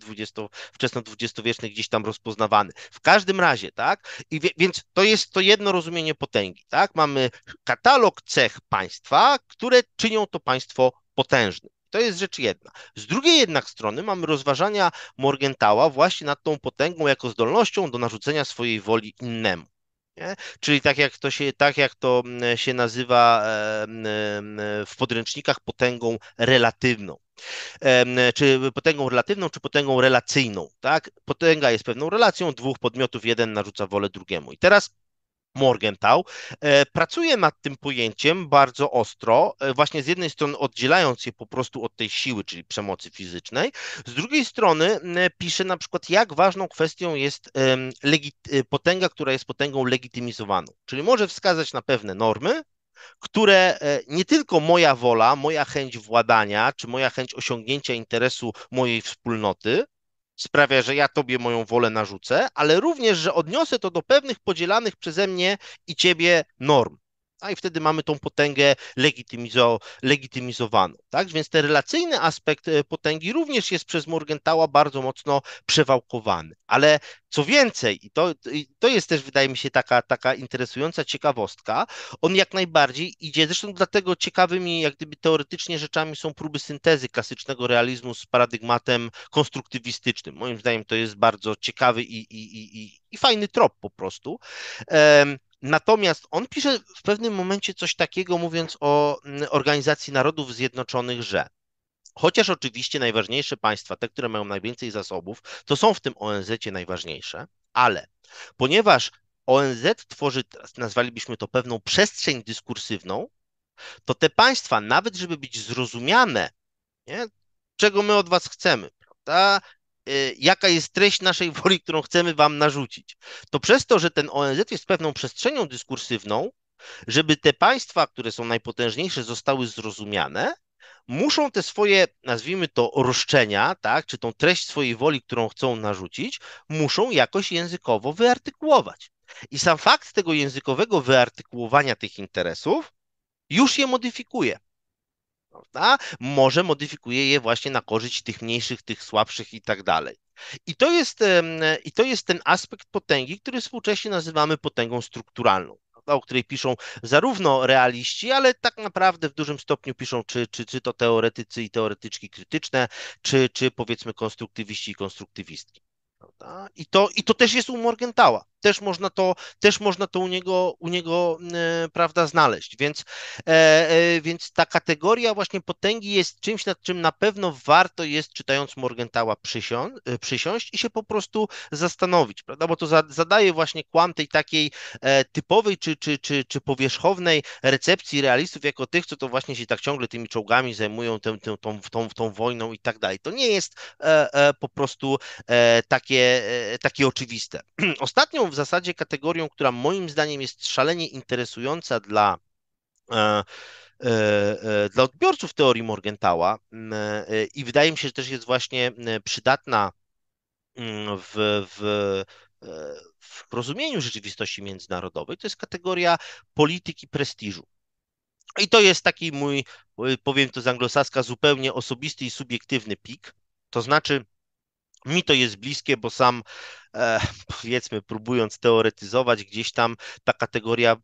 wczesno-XX-wiecznych gdzieś tam rozpoznawany. W każdym razie, tak? I wie, więc to jest to jedno rozumienie potęgi, tak? Mamy katalog cech państwa, które czynią to państwo potężnym. To jest rzecz jedna. Z drugiej jednak strony mamy rozważania Morgentała właśnie nad tą potęgą jako zdolnością do narzucenia swojej woli innemu. Nie? Czyli tak jak, to się, tak jak to mm, się nazywa e, mm, e, w podręcznikach potęgą relatywną. E, mm, czy potęgą relatywną, czy potęgą relacyjną. Tak? Potęga jest pewną relacją dwóch podmiotów, jeden narzuca wolę drugiemu. I teraz Morgenthau, e, pracuje nad tym pojęciem bardzo ostro, e, właśnie z jednej strony oddzielając je po prostu od tej siły, czyli przemocy fizycznej, z drugiej strony pisze na przykład, jak ważną kwestią jest e, potęga, która jest potęgą legitymizowaną, czyli może wskazać na pewne normy, które nie tylko moja wola, moja chęć władania, czy moja chęć osiągnięcia interesu mojej wspólnoty, sprawia, że ja Tobie moją wolę narzucę, ale również, że odniosę to do pewnych podzielanych przeze mnie i Ciebie norm a i wtedy mamy tą potęgę legitymizo, legitymizowaną. Tak? Więc ten relacyjny aspekt e, potęgi również jest przez Morgentała bardzo mocno przewałkowany. Ale co więcej, i to, to jest też wydaje mi się taka, taka interesująca ciekawostka, on jak najbardziej idzie, zresztą dlatego ciekawymi jak gdyby teoretycznie rzeczami są próby syntezy klasycznego realizmu z paradygmatem konstruktywistycznym. Moim zdaniem to jest bardzo ciekawy i, i, i, i fajny trop po prostu. Um, Natomiast on pisze w pewnym momencie coś takiego, mówiąc o mm, Organizacji Narodów Zjednoczonych, że chociaż oczywiście najważniejsze państwa, te, które mają najwięcej zasobów, to są w tym ONZ-cie najważniejsze, ale ponieważ ONZ tworzy, nazwalibyśmy to pewną przestrzeń dyskursywną, to te państwa, nawet żeby być zrozumiane, nie, czego my od was chcemy, prawda? Y, jaka jest treść naszej woli, którą chcemy Wam narzucić. To przez to, że ten ONZ jest pewną przestrzenią dyskursywną, żeby te państwa, które są najpotężniejsze, zostały zrozumiane, muszą te swoje, nazwijmy to, roszczenia, tak, czy tą treść swojej woli, którą chcą narzucić, muszą jakoś językowo wyartykułować. I sam fakt tego językowego wyartykułowania tych interesów już je modyfikuje prawda? Może modyfikuje je właśnie na korzyść tych mniejszych, tych słabszych i tak dalej. I to, jest, I to jest ten aspekt potęgi, który współcześnie nazywamy potęgą strukturalną o której piszą zarówno realiści, ale tak naprawdę w dużym stopniu piszą czy, czy, czy to teoretycy i teoretyczki krytyczne, czy, czy powiedzmy konstruktywiści i konstruktywistki. I, to, I to też jest u Morgentała też można to, też można to u niego, u niego e, prawda, znaleźć. Więc, e, e, więc ta kategoria właśnie potęgi jest czymś, nad czym na pewno warto jest, czytając Morgentała, przysią przysiąść i się po prostu zastanowić, prawda? Bo to za, zadaje właśnie kłam tej takiej typowej czy, czy, czy, czy powierzchownej recepcji realistów, jako tych, co to właśnie się tak ciągle tymi czołgami zajmują, tę, tą, tą, tą wojną i tak dalej. To nie jest po prostu takie, takie oczywiste. Ostatnią w zasadzie kategorią, która moim zdaniem jest szalenie interesująca dla e, e, e, dla odbiorców teorii Morgentała i wydaje mi się, że też jest właśnie przydatna w, w, w rozumieniu rzeczywistości międzynarodowej, to jest kategoria polityki prestiżu. I to jest taki mój, powiem to z anglosaska, zupełnie osobisty i subiektywny pik. To znaczy, mi to jest bliskie, bo sam e, powiedzmy, próbując teoretyzować, gdzieś tam ta kategoria e,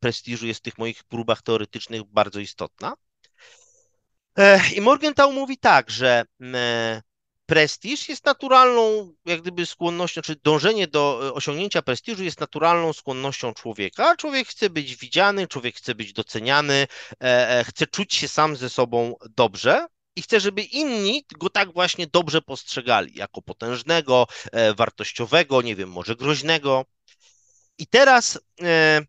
prestiżu jest w tych moich próbach teoretycznych bardzo istotna. E, I Morgenthau mówi tak, że prestiż jest naturalną, jak gdyby skłonnością, czy dążenie do osiągnięcia prestiżu jest naturalną skłonnością człowieka. Człowiek chce być widziany, człowiek chce być doceniany, chce czuć się sam ze sobą dobrze i chce, żeby inni go tak właśnie dobrze postrzegali, jako potężnego, e, wartościowego, nie wiem, może groźnego. I teraz e,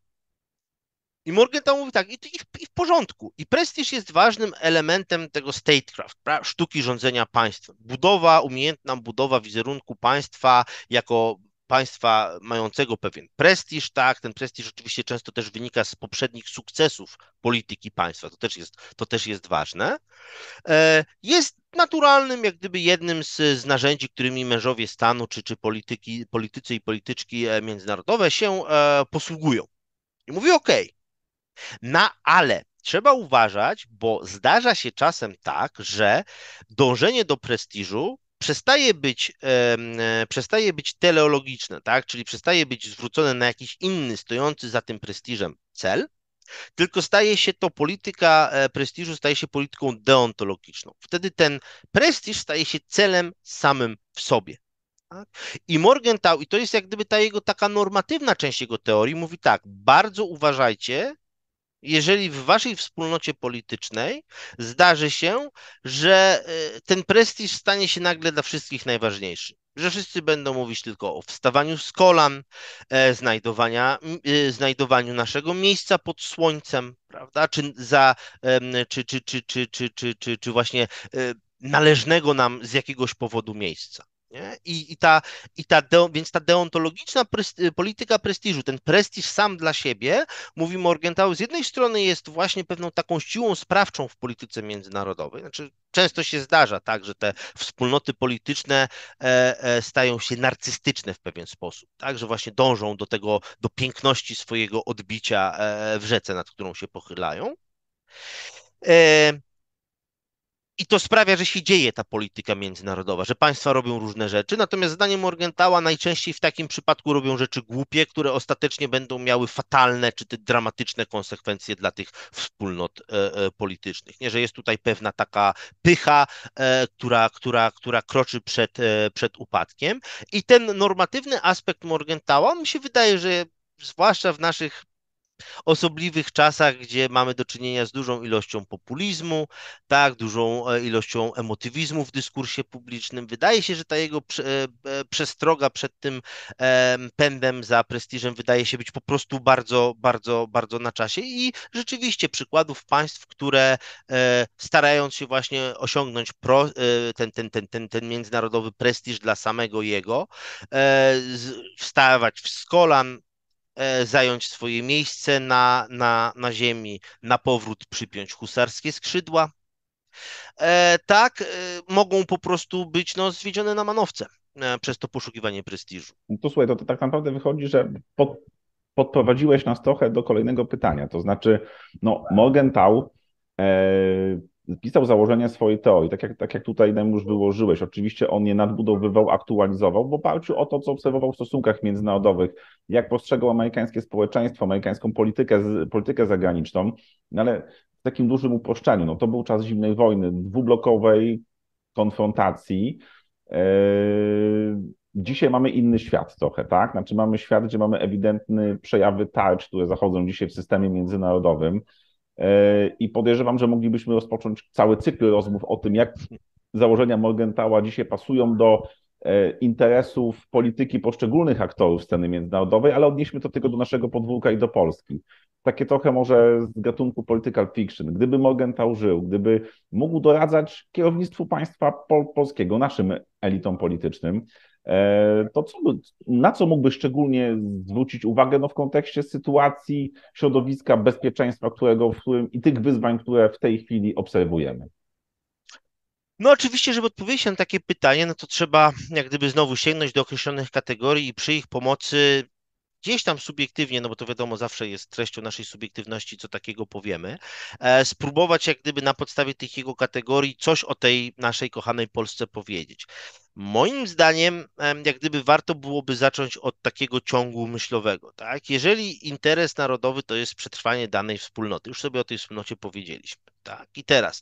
i Morgenthau mówi tak, i, i, w, porządku. I prestiż jest ważnym elementem tego statecraft, sztuki rządzenia państwem. Budowa, umiejętna budowa wizerunku państwa jako państwa mającego pewien prestiż, tak, ten prestiż oczywiście często też wynika z poprzednich sukcesów polityki państwa, to też jest, to też jest ważne, e, jest naturalnym jak gdyby jednym z, z narzędzi, którymi mężowie stanu czy, czy polityki, politycy i polityczki e, międzynarodowe się e, posługują. I mówi ok, na no, ale trzeba uważać, bo zdarza się czasem tak, że dążenie do prestiżu przestaje być, e, przestaje być teleologiczne, tak? czyli przestaje być zwrócone na jakiś inny, stojący za tym prestiżem cel, tylko staje się to polityka e, prestiżu, staje się polityką deontologiczną. Wtedy ten prestiż staje się celem samym w sobie. Tak? I Morgenthau, i to jest jak gdyby ta jego taka normatywna część jego teorii, mówi tak, bardzo uważajcie jeżeli w waszej wspólnocie politycznej zdarzy się, że y, ten prestiż stanie się nagle dla wszystkich najważniejszy. Że wszyscy będą mówić tylko o wstawaniu z kolan, e, znajdowania, y, znajdowaniu naszego miejsca pod słońcem, prawda? Czy, za, czy, czy, czy, czy, czy, czy, czy, czy właśnie y, należnego nam z jakiegoś powodu miejsca. Nie? I, i ta, i ta de, więc ta deontologiczna y, polityka prestiżu, ten prestiż sam dla siebie, mówi Morgenthau, z jednej strony jest właśnie pewną taką siłą sprawczą w polityce międzynarodowej. Znaczy, często się zdarza tak, że te wspólnoty polityczne e, e, stają się narcystyczne w pewien sposób, tak, że właśnie dążą do tego, do piękności swojego odbicia e, w rzece, nad którą się pochylają. E, i to sprawia, że się dzieje ta polityka międzynarodowa, że państwa robią różne rzeczy, natomiast zdaniem Morgentała najczęściej w takim przypadku robią rzeczy głupie, które ostatecznie będą miały fatalne czy te dramatyczne konsekwencje dla tych wspólnot e, e, politycznych. Nie, że jest tutaj pewna taka pycha, e, która, która, która kroczy przed, przed upadkiem. I ten normatywny aspekt Morgentała, on mi się wydaje, że zwłaszcza w naszych osobliwych czasach, gdzie mamy do czynienia z dużą ilością populizmu, tak, dużą e, ilością emotywizmu w dyskursie publicznym. Wydaje się, że ta jego e, e, przestroga przed tym pędem za prestiżem wydaje się być po prostu bardzo, bardzo, bardzo na czasie i rzeczywiście przykładów państw, które starając się właśnie osiągnąć pro, ten, ten, ten, ten, ten międzynarodowy prestiż dla samego jego, wstawać z kolan, E, zająć swoje miejsce na, na, na ziemi, na powrót przypiąć husarskie skrzydła. E, tak, e, mogą po prostu być no, zwiedzione na manowce przez to poszukiwanie prestiżu. To słuchaj, to, to tak naprawdę wychodzi, że pod, podprowadziłeś nas trochę do kolejnego pytania. To znaczy, no, Morgenthau e, Pisał założenia swojej teorii, tak jak, tak jak tutaj nam już wyłożyłeś. Oczywiście on je nadbudowywał, aktualizował w oparciu o to, co obserwował w stosunkach międzynarodowych, jak postrzegał amerykańskie społeczeństwo, amerykańską politykę, politykę zagraniczną, no ale w takim dużym uproszczeniu. No, to był czas zimnej wojny, dwublokowej konfrontacji. Yy, dzisiaj mamy inny świat trochę, tak? Znaczy mamy świat, gdzie mamy ewidentne przejawy tarcz, które zachodzą dzisiaj w systemie międzynarodowym. E, I podejrzewam, że moglibyśmy rozpocząć cały cykl rozmów o tym, jak założenia Morgentała dzisiaj pasują do e, interesów polityki poszczególnych aktorów sceny międzynarodowej, ale odnieśmy to tylko do naszego podwórka i do Polski takie trochę może z gatunku political fiction. Gdyby Morgenthau żył, gdyby mógł doradzać kierownictwu państwa pol polskiego, naszym elitom politycznym, e, to co, na co mógłby szczególnie zwrócić uwagę no w kontekście sytuacji środowiska bezpieczeństwa, którego, w którym i tych wyzwań, które w tej chwili obserwujemy? No oczywiście, żeby odpowiedzieć na takie pytanie, no to trzeba jak gdyby znowu sięgnąć do określonych kategorii i przy ich pomocy gdzieś tam subiektywnie, no bo to wiadomo zawsze jest treścią naszej subiektywności, co takiego powiemy, e, spróbować jak gdyby na podstawie tych jego kategorii coś o tej naszej kochanej Polsce powiedzieć. Moim zdaniem, jak gdyby warto byłoby zacząć od takiego ciągu myślowego. Tak? Jeżeli interes narodowy to jest przetrwanie danej wspólnoty, już sobie o tej wspólnocie powiedzieliśmy. Tak? I teraz,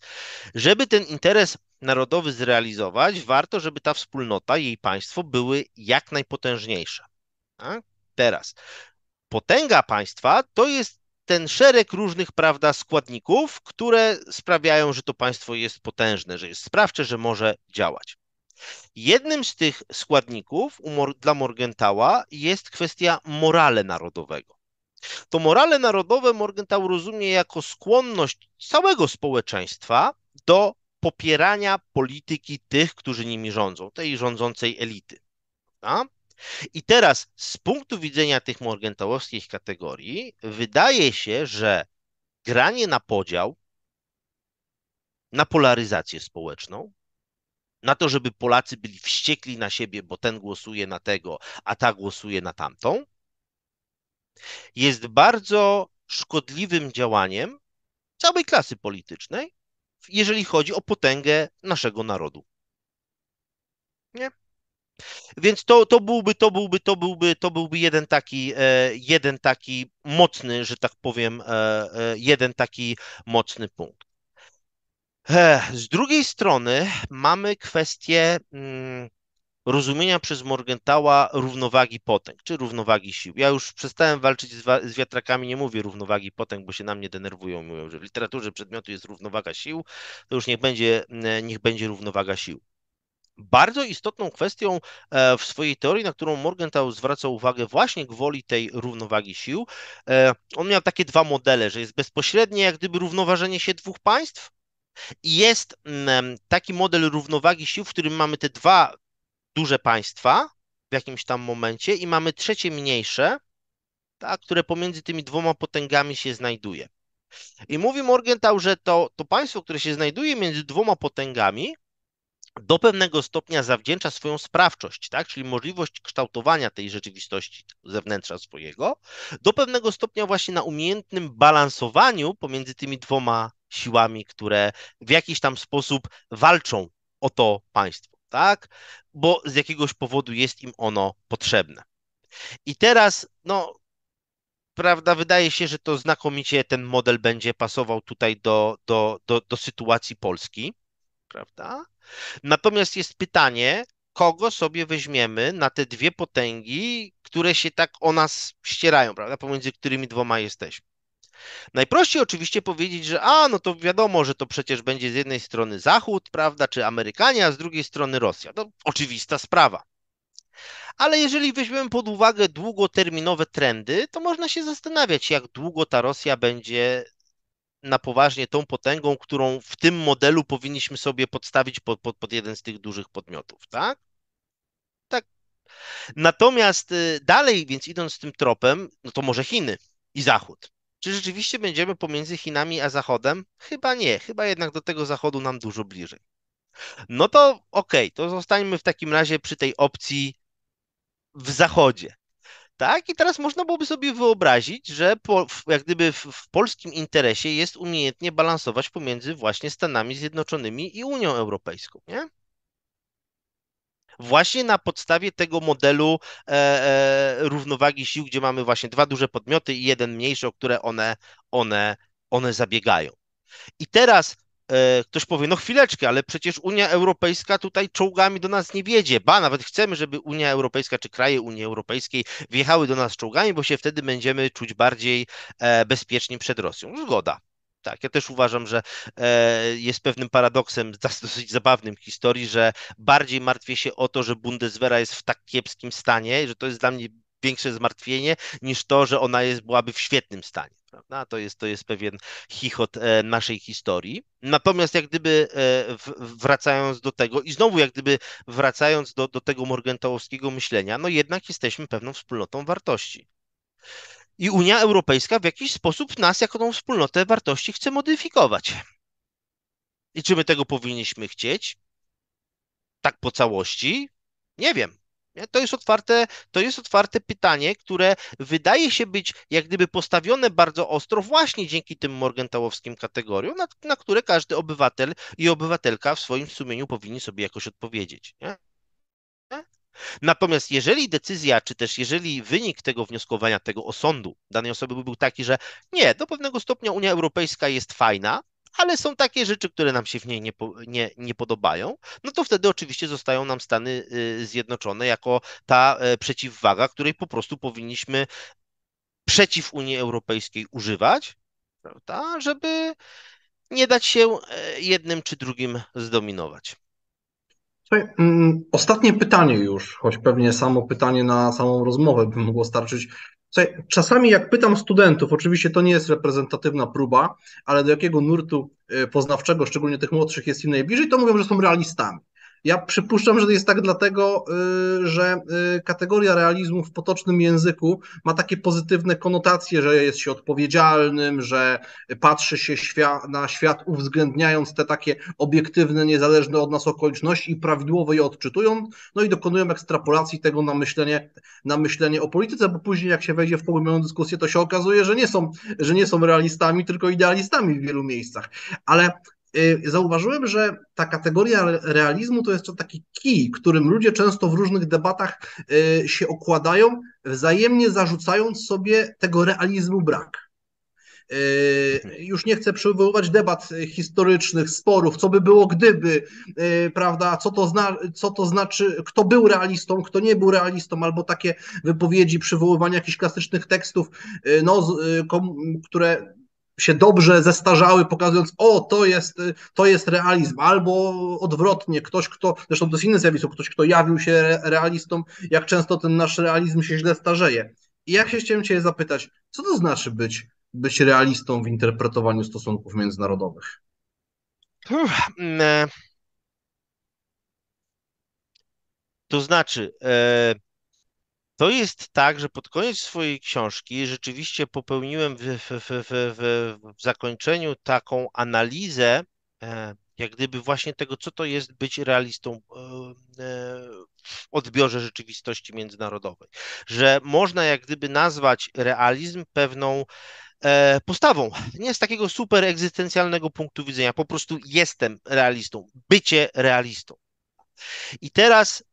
żeby ten interes narodowy zrealizować, warto, żeby ta wspólnota, jej państwo były jak najpotężniejsze. Tak? Teraz, potęga państwa to jest ten szereg różnych, prawda, składników, które sprawiają, że to państwo jest potężne, że jest sprawcze, że może działać. Jednym z tych składników dla Morgentała jest kwestia morale narodowego. To morale narodowe Morgenthau rozumie jako skłonność całego społeczeństwa do popierania polityki tych, którzy nimi rządzą, tej rządzącej elity. A? I teraz z punktu widzenia tych morgentałowskich kategorii wydaje się, że granie na podział, na polaryzację społeczną, na to, żeby Polacy byli wściekli na siebie, bo ten głosuje na tego, a ta głosuje na tamtą, jest bardzo szkodliwym działaniem całej klasy politycznej, jeżeli chodzi o potęgę naszego narodu. Nie? Więc to, to byłby, to byłby, to byłby, to byłby jeden taki, e, jeden taki mocny, że tak powiem, e, e, jeden taki mocny punkt. Z drugiej strony mamy kwestię mm, rozumienia przez Morgentała równowagi potęg, czy równowagi sił. Ja już przestałem walczyć z, wiatrakami, nie mówię równowagi potęg, bo się na mnie denerwują, mówią, że w literaturze przedmiotu jest równowaga sił, to już niech będzie, niech będzie równowaga sił. Bardzo istotną kwestią e, w swojej teorii, na którą Morgenthau zwraca uwagę właśnie gwoli tej równowagi sił, e, on miał takie dwa modele, że jest bezpośrednie jak gdyby równoważenie się dwóch państw i jest mm, taki model równowagi sił, w którym mamy te dwa duże państwa w jakimś tam momencie i mamy trzecie mniejsze, tak, które pomiędzy tymi dwoma potęgami się znajduje. I mówi Morgenthau, że to, to państwo, które się znajduje między dwoma potęgami, do pewnego stopnia zawdzięcza swoją sprawczość, tak? czyli możliwość kształtowania tej rzeczywistości zewnętrza swojego, do pewnego stopnia właśnie na umiejętnym balansowaniu pomiędzy tymi dwoma siłami, które w jakiś tam sposób walczą o to państwo, tak? bo z jakiegoś powodu jest im ono potrzebne. I teraz, no, prawda, wydaje się, że to znakomicie ten model będzie pasował tutaj do, do, do, do sytuacji Polski, prawda? Natomiast jest pytanie, kogo sobie weźmiemy na te dwie potęgi, które się tak o nas ścierają, prawda, pomiędzy którymi dwoma jesteśmy. Najprościej oczywiście powiedzieć, że a, no to wiadomo, że to przecież będzie z jednej strony Zachód, prawda, czy Amerykanie, a z drugiej strony Rosja. To oczywista sprawa. Ale jeżeli weźmiemy pod uwagę długoterminowe trendy, to można się zastanawiać, jak długo ta Rosja będzie na poważnie tą potęgą, którą w tym modelu powinniśmy sobie podstawić pod, pod, pod jeden z tych dużych podmiotów, tak? Tak. Natomiast y, dalej, więc idąc tym tropem, no to może Chiny i Zachód. Czy rzeczywiście będziemy pomiędzy Chinami a Zachodem? Chyba nie, chyba jednak do tego Zachodu nam dużo bliżej. No to okej, okay, to zostańmy w takim razie przy tej opcji w Zachodzie. Tak, i teraz można byłoby sobie wyobrazić, że po, jak gdyby w, w, polskim interesie jest umiejętnie balansować pomiędzy właśnie Stanami Zjednoczonymi i Unią Europejską, nie? Właśnie na podstawie tego modelu e, e, równowagi sił, gdzie mamy właśnie dwa duże podmioty i jeden mniejszy, o które one, one, one zabiegają. I teraz E, ktoś powie, no chwileczkę, ale przecież Unia Europejska tutaj czołgami do nas nie wiedzie. Ba, nawet chcemy, żeby Unia Europejska czy kraje Unii Europejskiej wjechały do nas czołgami, bo się wtedy będziemy czuć bardziej e, bezpieczni przed Rosją. Zgoda. Tak, ja też uważam, że e, jest pewnym paradoksem dosyć zabawnym w historii, że bardziej martwię się o to, że Bundeswehr jest w tak kiepskim stanie, że to jest dla mnie większe zmartwienie niż to, że ona jest, byłaby w świetnym stanie. Prawda? To, jest, to jest pewien chichot e, naszej historii. Natomiast jak gdyby e, wracając do tego i znowu jak gdyby wracając do, do tego morgentałowskiego myślenia, no jednak jesteśmy pewną wspólnotą wartości. I Unia Europejska w jakiś sposób nas jako tą wspólnotę wartości chce modyfikować. I czy my tego powinniśmy chcieć? Tak po całości? Nie wiem. To jest, otwarte, to jest otwarte pytanie, które wydaje się być jak gdyby postawione bardzo ostro właśnie dzięki tym morgentałowskim kategoriom, na, na które każdy obywatel i obywatelka w swoim sumieniu powinni sobie jakoś odpowiedzieć. Nie? Natomiast jeżeli decyzja, czy też jeżeli wynik tego wnioskowania, tego osądu danej osoby był taki, że nie, do pewnego stopnia Unia Europejska jest fajna, ale są takie rzeczy, które nam się w niej nie, nie, nie podobają, no to wtedy oczywiście zostają nam Stany y, Zjednoczone jako ta e, przeciwwaga, której po prostu powinniśmy przeciw Unii Europejskiej używać, prawda, żeby nie dać się e, jednym czy drugim zdominować. Mm, ostatnie pytanie już, choć pewnie samo pytanie na samą rozmowę by mogło starczyć Czasami jak pytam studentów, oczywiście to nie jest reprezentatywna próba, ale do jakiego nurtu e, poznawczego, szczególnie tych młodszych, jest im najbliżej, to mówią, że są realistami. Ja przypuszczam, że jest tak dlatego, y, że y, kategoria realizmu w potocznym języku ma takie pozytywne konotacje, że jest się odpowiedzialnym, że patrzy się na świat uwzględniając te takie obiektywne, niezależne od nas okoliczności i prawidłowo je odczytując, no i dokonują ekstrapolacji tego na myślenie, na myślenie o polityce, bo później jak się wejdzie w pogłębioną dyskusję, to się okazuje, że nie są, że nie są realistami, tylko idealistami w wielu miejscach. Ale Y, zauważyłem, że ta kategoria realizmu to jest to taki kij, którym ludzie często w różnych debatach y, się okładają, wzajemnie zarzucając sobie tego realizmu brak. Y, mhm. Już nie chcę przywoływać debat historycznych, sporów, co by było gdyby, prawda, co to, zna, co to znaczy, kto był realistą, kto nie był realistą, albo takie wypowiedzi, przywoływania jakichś klasycznych tekstów, no, które się dobrze zestarzały, pokazując, o, to jest, to jest realizm, albo odwrotnie, ktoś, kto, zresztą to jest inne zjawisko, ktoś, kto jawił się realistą, jak często ten nasz realizm się źle starzeje. I ja się chciałem Cię zapytać, co to znaczy być, być realistą w interpretowaniu stosunków międzynarodowych? Uff, mm, e. to znaczy, e, to jest tak, że pod koniec swojej książki rzeczywiście popełniłem w, w, w, w, zakończeniu taką analizę, e, jak gdyby właśnie tego, co to jest być realistą e, e, w odbiorze rzeczywistości międzynarodowej. Że można jak gdyby nazwać realizm pewną postawą. Nie z takiego super egzystencjalnego punktu widzenia. Po prostu jestem realistą. Bycie realistą. I teraz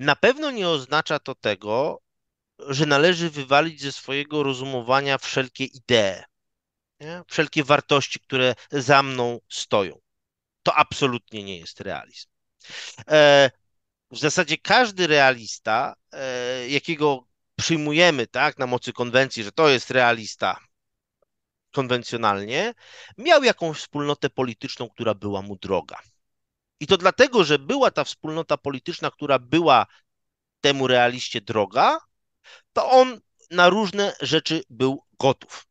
na pewno nie oznacza to tego, że należy wywalić ze swojego rozumowania wszelkie idee, nie? wszelkie wartości, które za mną stoją. To absolutnie nie jest realizm. E, w zasadzie każdy realista, e, jakiego przyjmujemy tak, na mocy konwencji, że to jest realista konwencjonalnie, miał jakąś wspólnotę polityczną, która była mu droga. I to dlatego, że była ta wspólnota polityczna, która była temu realiście droga, to on na różne rzeczy był gotów.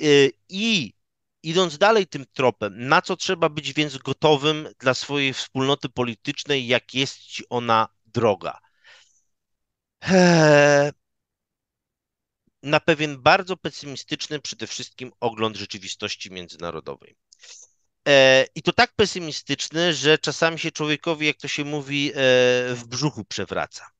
Y, I idąc dalej tym tropem, na co trzeba być więc gotowym dla swojej wspólnoty politycznej, jak jest ci ona droga? Na pewien bardzo pesymistyczny przede wszystkim ogląd rzeczywistości międzynarodowej. E, I to tak pesymistyczny, że czasami się człowiekowi, jak to się mówi, e, w brzuchu przewraca.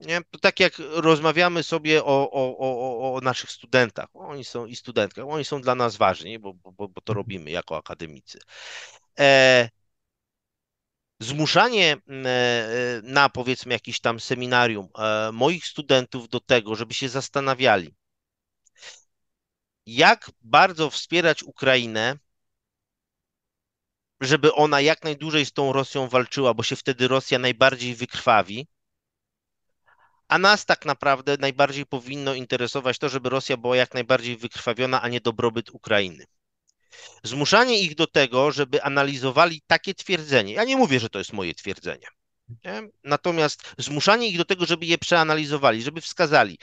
Nie? To tak jak rozmawiamy sobie o, o, o, o naszych studentach, oni są i studentkach, oni są dla nas ważni, bo, bo, bo to robimy jako akademicy. E, zmuszanie na powiedzmy jakieś tam seminarium moich studentów do tego, żeby się zastanawiali, jak bardzo wspierać Ukrainę żeby ona jak najdłużej z tą Rosją walczyła, bo się wtedy Rosja najbardziej wykrwawi. A nas tak naprawdę najbardziej powinno interesować to, żeby Rosja była jak najbardziej wykrwawiona, a nie dobrobyt Ukrainy. Zmuszanie ich do tego, żeby analizowali takie twierdzenie. Ja nie mówię, że to jest moje twierdzenie. Nie? Natomiast zmuszanie ich do tego, żeby je przeanalizowali, żeby wskazali,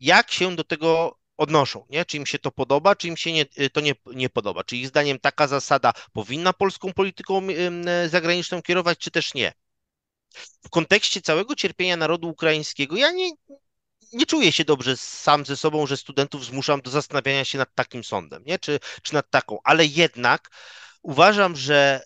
jak się do tego odnoszą, nie? czy im się to podoba, czy im się nie, y, to nie, nie podoba. Czy ich zdaniem taka zasada powinna polską polityką y, y, zagraniczną kierować, czy też nie. W kontekście całego cierpienia narodu ukraińskiego, ja nie, nie czuję się dobrze sam ze sobą, że studentów zmuszam do zastanawiania się nad takim sądem, nie? Czy, czy nad taką, ale jednak uważam, że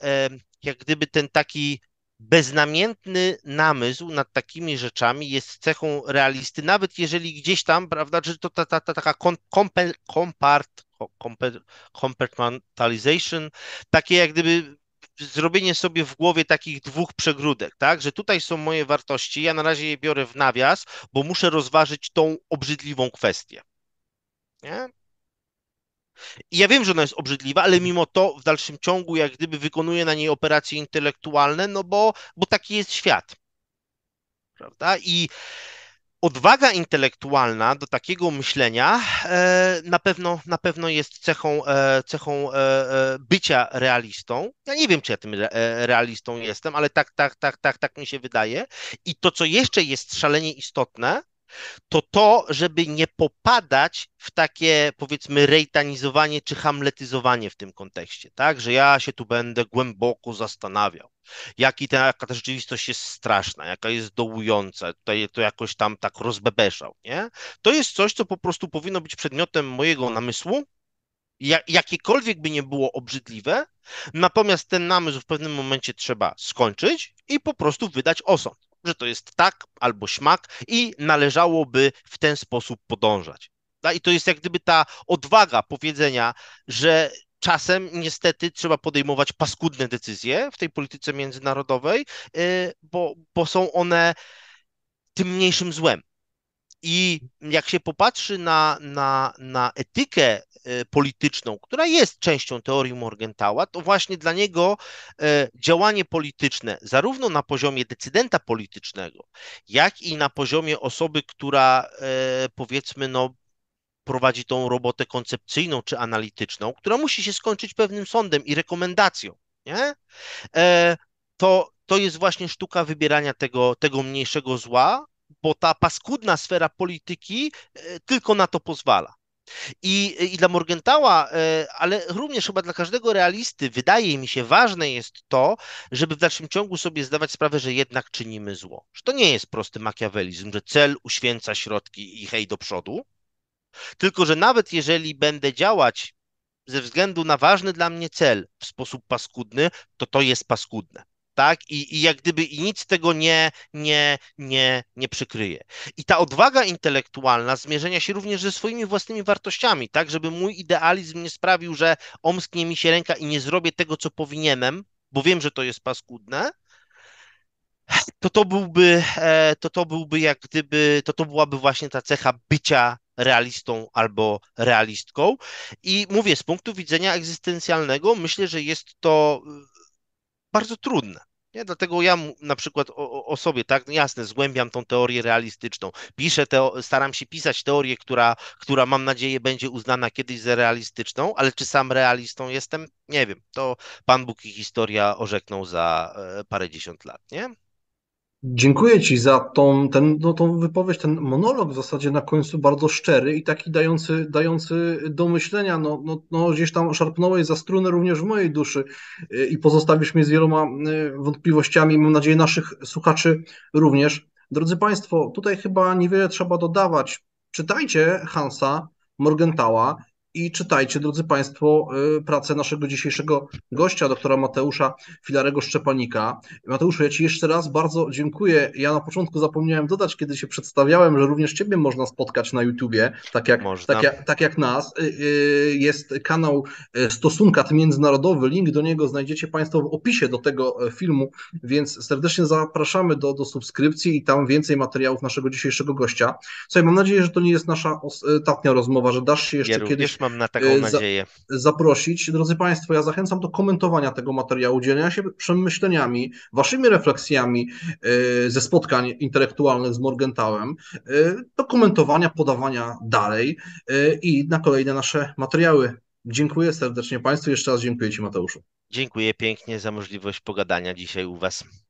jak gdyby ten taki beznamiętny namysł nad takimi rzeczami jest cechą realisty, nawet jeżeli gdzieś tam, prawda, że to ta, ta, ta taka kompel, kompart, compartmentalization, takie jak gdyby zrobienie sobie w głowie takich dwóch przegródek, tak, że tutaj są moje wartości, ja na razie je biorę w nawias, bo muszę rozważyć tą obrzydliwą kwestię. Nie? I ja wiem, że ona jest obrzydliwa, ale mimo to w dalszym ciągu jak gdyby wykonuje na niej operacje intelektualne, no bo, bo taki jest świat. Prawda? I odwaga intelektualna do takiego myślenia e, na pewno, na pewno jest cechą, e, cechą e, bycia realistą. Ja nie wiem, czy ja tym realistą jestem, ale tak, tak, tak, tak, tak mi się wydaje. I to, co jeszcze jest szalenie istotne, to to, żeby nie popadać w takie powiedzmy rejtanizowanie czy hamletyzowanie w tym kontekście, tak, że ja się tu będę głęboko zastanawiał, jaki ta, jaka ta rzeczywistość jest straszna, jaka jest dołująca, tutaj to jakoś tam tak rozbebeszał, nie? To jest coś, co po prostu powinno być przedmiotem mojego namysłu, jakiekolwiek by nie było obrzydliwe, natomiast ten namysł w pewnym momencie trzeba skończyć i po prostu wydać osąd że to jest tak albo śmak i należałoby w ten sposób podążać. I to jest jak gdyby ta odwaga powiedzenia, że czasem niestety trzeba podejmować paskudne decyzje w tej polityce międzynarodowej, y, bo, bo są one tym mniejszym złem. I jak się popatrzy na, na, na etykę E, polityczną, która jest częścią teorii Morgentała, to właśnie dla niego e, działanie polityczne, zarówno na poziomie decydenta politycznego, jak i na poziomie osoby, która e, powiedzmy, no, prowadzi tą robotę koncepcyjną czy analityczną, która musi się skończyć pewnym sądem i rekomendacją, nie? To, to jest właśnie sztuka wybierania tego, tego mniejszego zła, bo ta paskudna sfera polityki tylko na to pozwala. I, I dla Morgentała, e, ale również chyba dla każdego realisty, wydaje mi się, ważne jest to, żeby w dalszym ciągu sobie zdawać sprawę, że jednak czynimy zło. Że to nie jest prosty makiawelizm, że cel uświęca środki i hej do przodu, tylko że nawet jeżeli będę działać ze względu na ważny dla mnie cel w sposób paskudny, to to jest paskudne tak? I, i jak gdyby i nic tego nie, nie, nie, nie przykryje. I ta odwaga intelektualna zmierzenia się również ze swoimi własnymi wartościami, tak? Żeby mój idealizm nie sprawił, że omsknie mi się ręka i nie zrobię tego, co powinienem, bo wiem, że to jest paskudne, to to byłby, e, to to byłby jak gdyby, to to byłaby właśnie ta cecha bycia realistą albo realistką. I mówię, z punktu widzenia egzystencjalnego, myślę, że jest to bardzo trudne. Nie? Dlatego ja na przykład o, o, sobie, tak, no jasne, zgłębiam tą teorię realistyczną. Piszę teo, staram się pisać teorię, która, która mam nadzieję będzie uznana kiedyś za realistyczną, ale czy sam realistą jestem? Nie wiem. To Pan Bóg i historia orzekną za e, parę dziesiąt lat, nie? Dziękuję Ci za tą, ten, no, tą wypowiedź, ten monolog w zasadzie na końcu bardzo szczery i taki dający, dający do myślenia. No, no, no, gdzieś tam szarpnąłeś za strunę również w mojej duszy y, i pozostawisz mnie z wieloma y, wątpliwościami, mam nadzieję naszych słuchaczy również. Drodzy Państwo, tutaj chyba niewiele trzeba dodawać. Czytajcie Hansa Morgentała, i czytajcie, drodzy Państwo, y, pracę naszego dzisiejszego gościa, doktora Mateusza Filarego Szczepanika. Mateuszu, ja Ci jeszcze raz bardzo dziękuję. Ja na początku zapomniałem dodać, kiedy się przedstawiałem, że również Ciebie można spotkać na YouTubie, tak jak, tak jak, tak jak nas. Y, y, jest kanał Stosunkat Międzynarodowy, link do niego znajdziecie Państwo w opisie do tego e, filmu, więc serdecznie zapraszamy do, do subskrypcji i tam więcej materiałów naszego dzisiejszego gościa. Słuchaj, mam nadzieję, że to nie jest nasza e, ostatnia rozmowa, że dasz się jeszcze kiedyś mam na taką y, nadzieję. Zaprosić. Drodzy Państwo, ja zachęcam do komentowania tego materiału, dzielenia się przemyśleniami, Waszymi refleksjami y, ze spotkań intelektualnych z Morgentałem, y, do komentowania, podawania dalej i na kolejne nasze materiały. Dziękuję serdecznie Państwu. Jeszcze raz dziękuję Ci, Mateuszu. Dziękuję pięknie za możliwość pogadania dzisiaj u Was.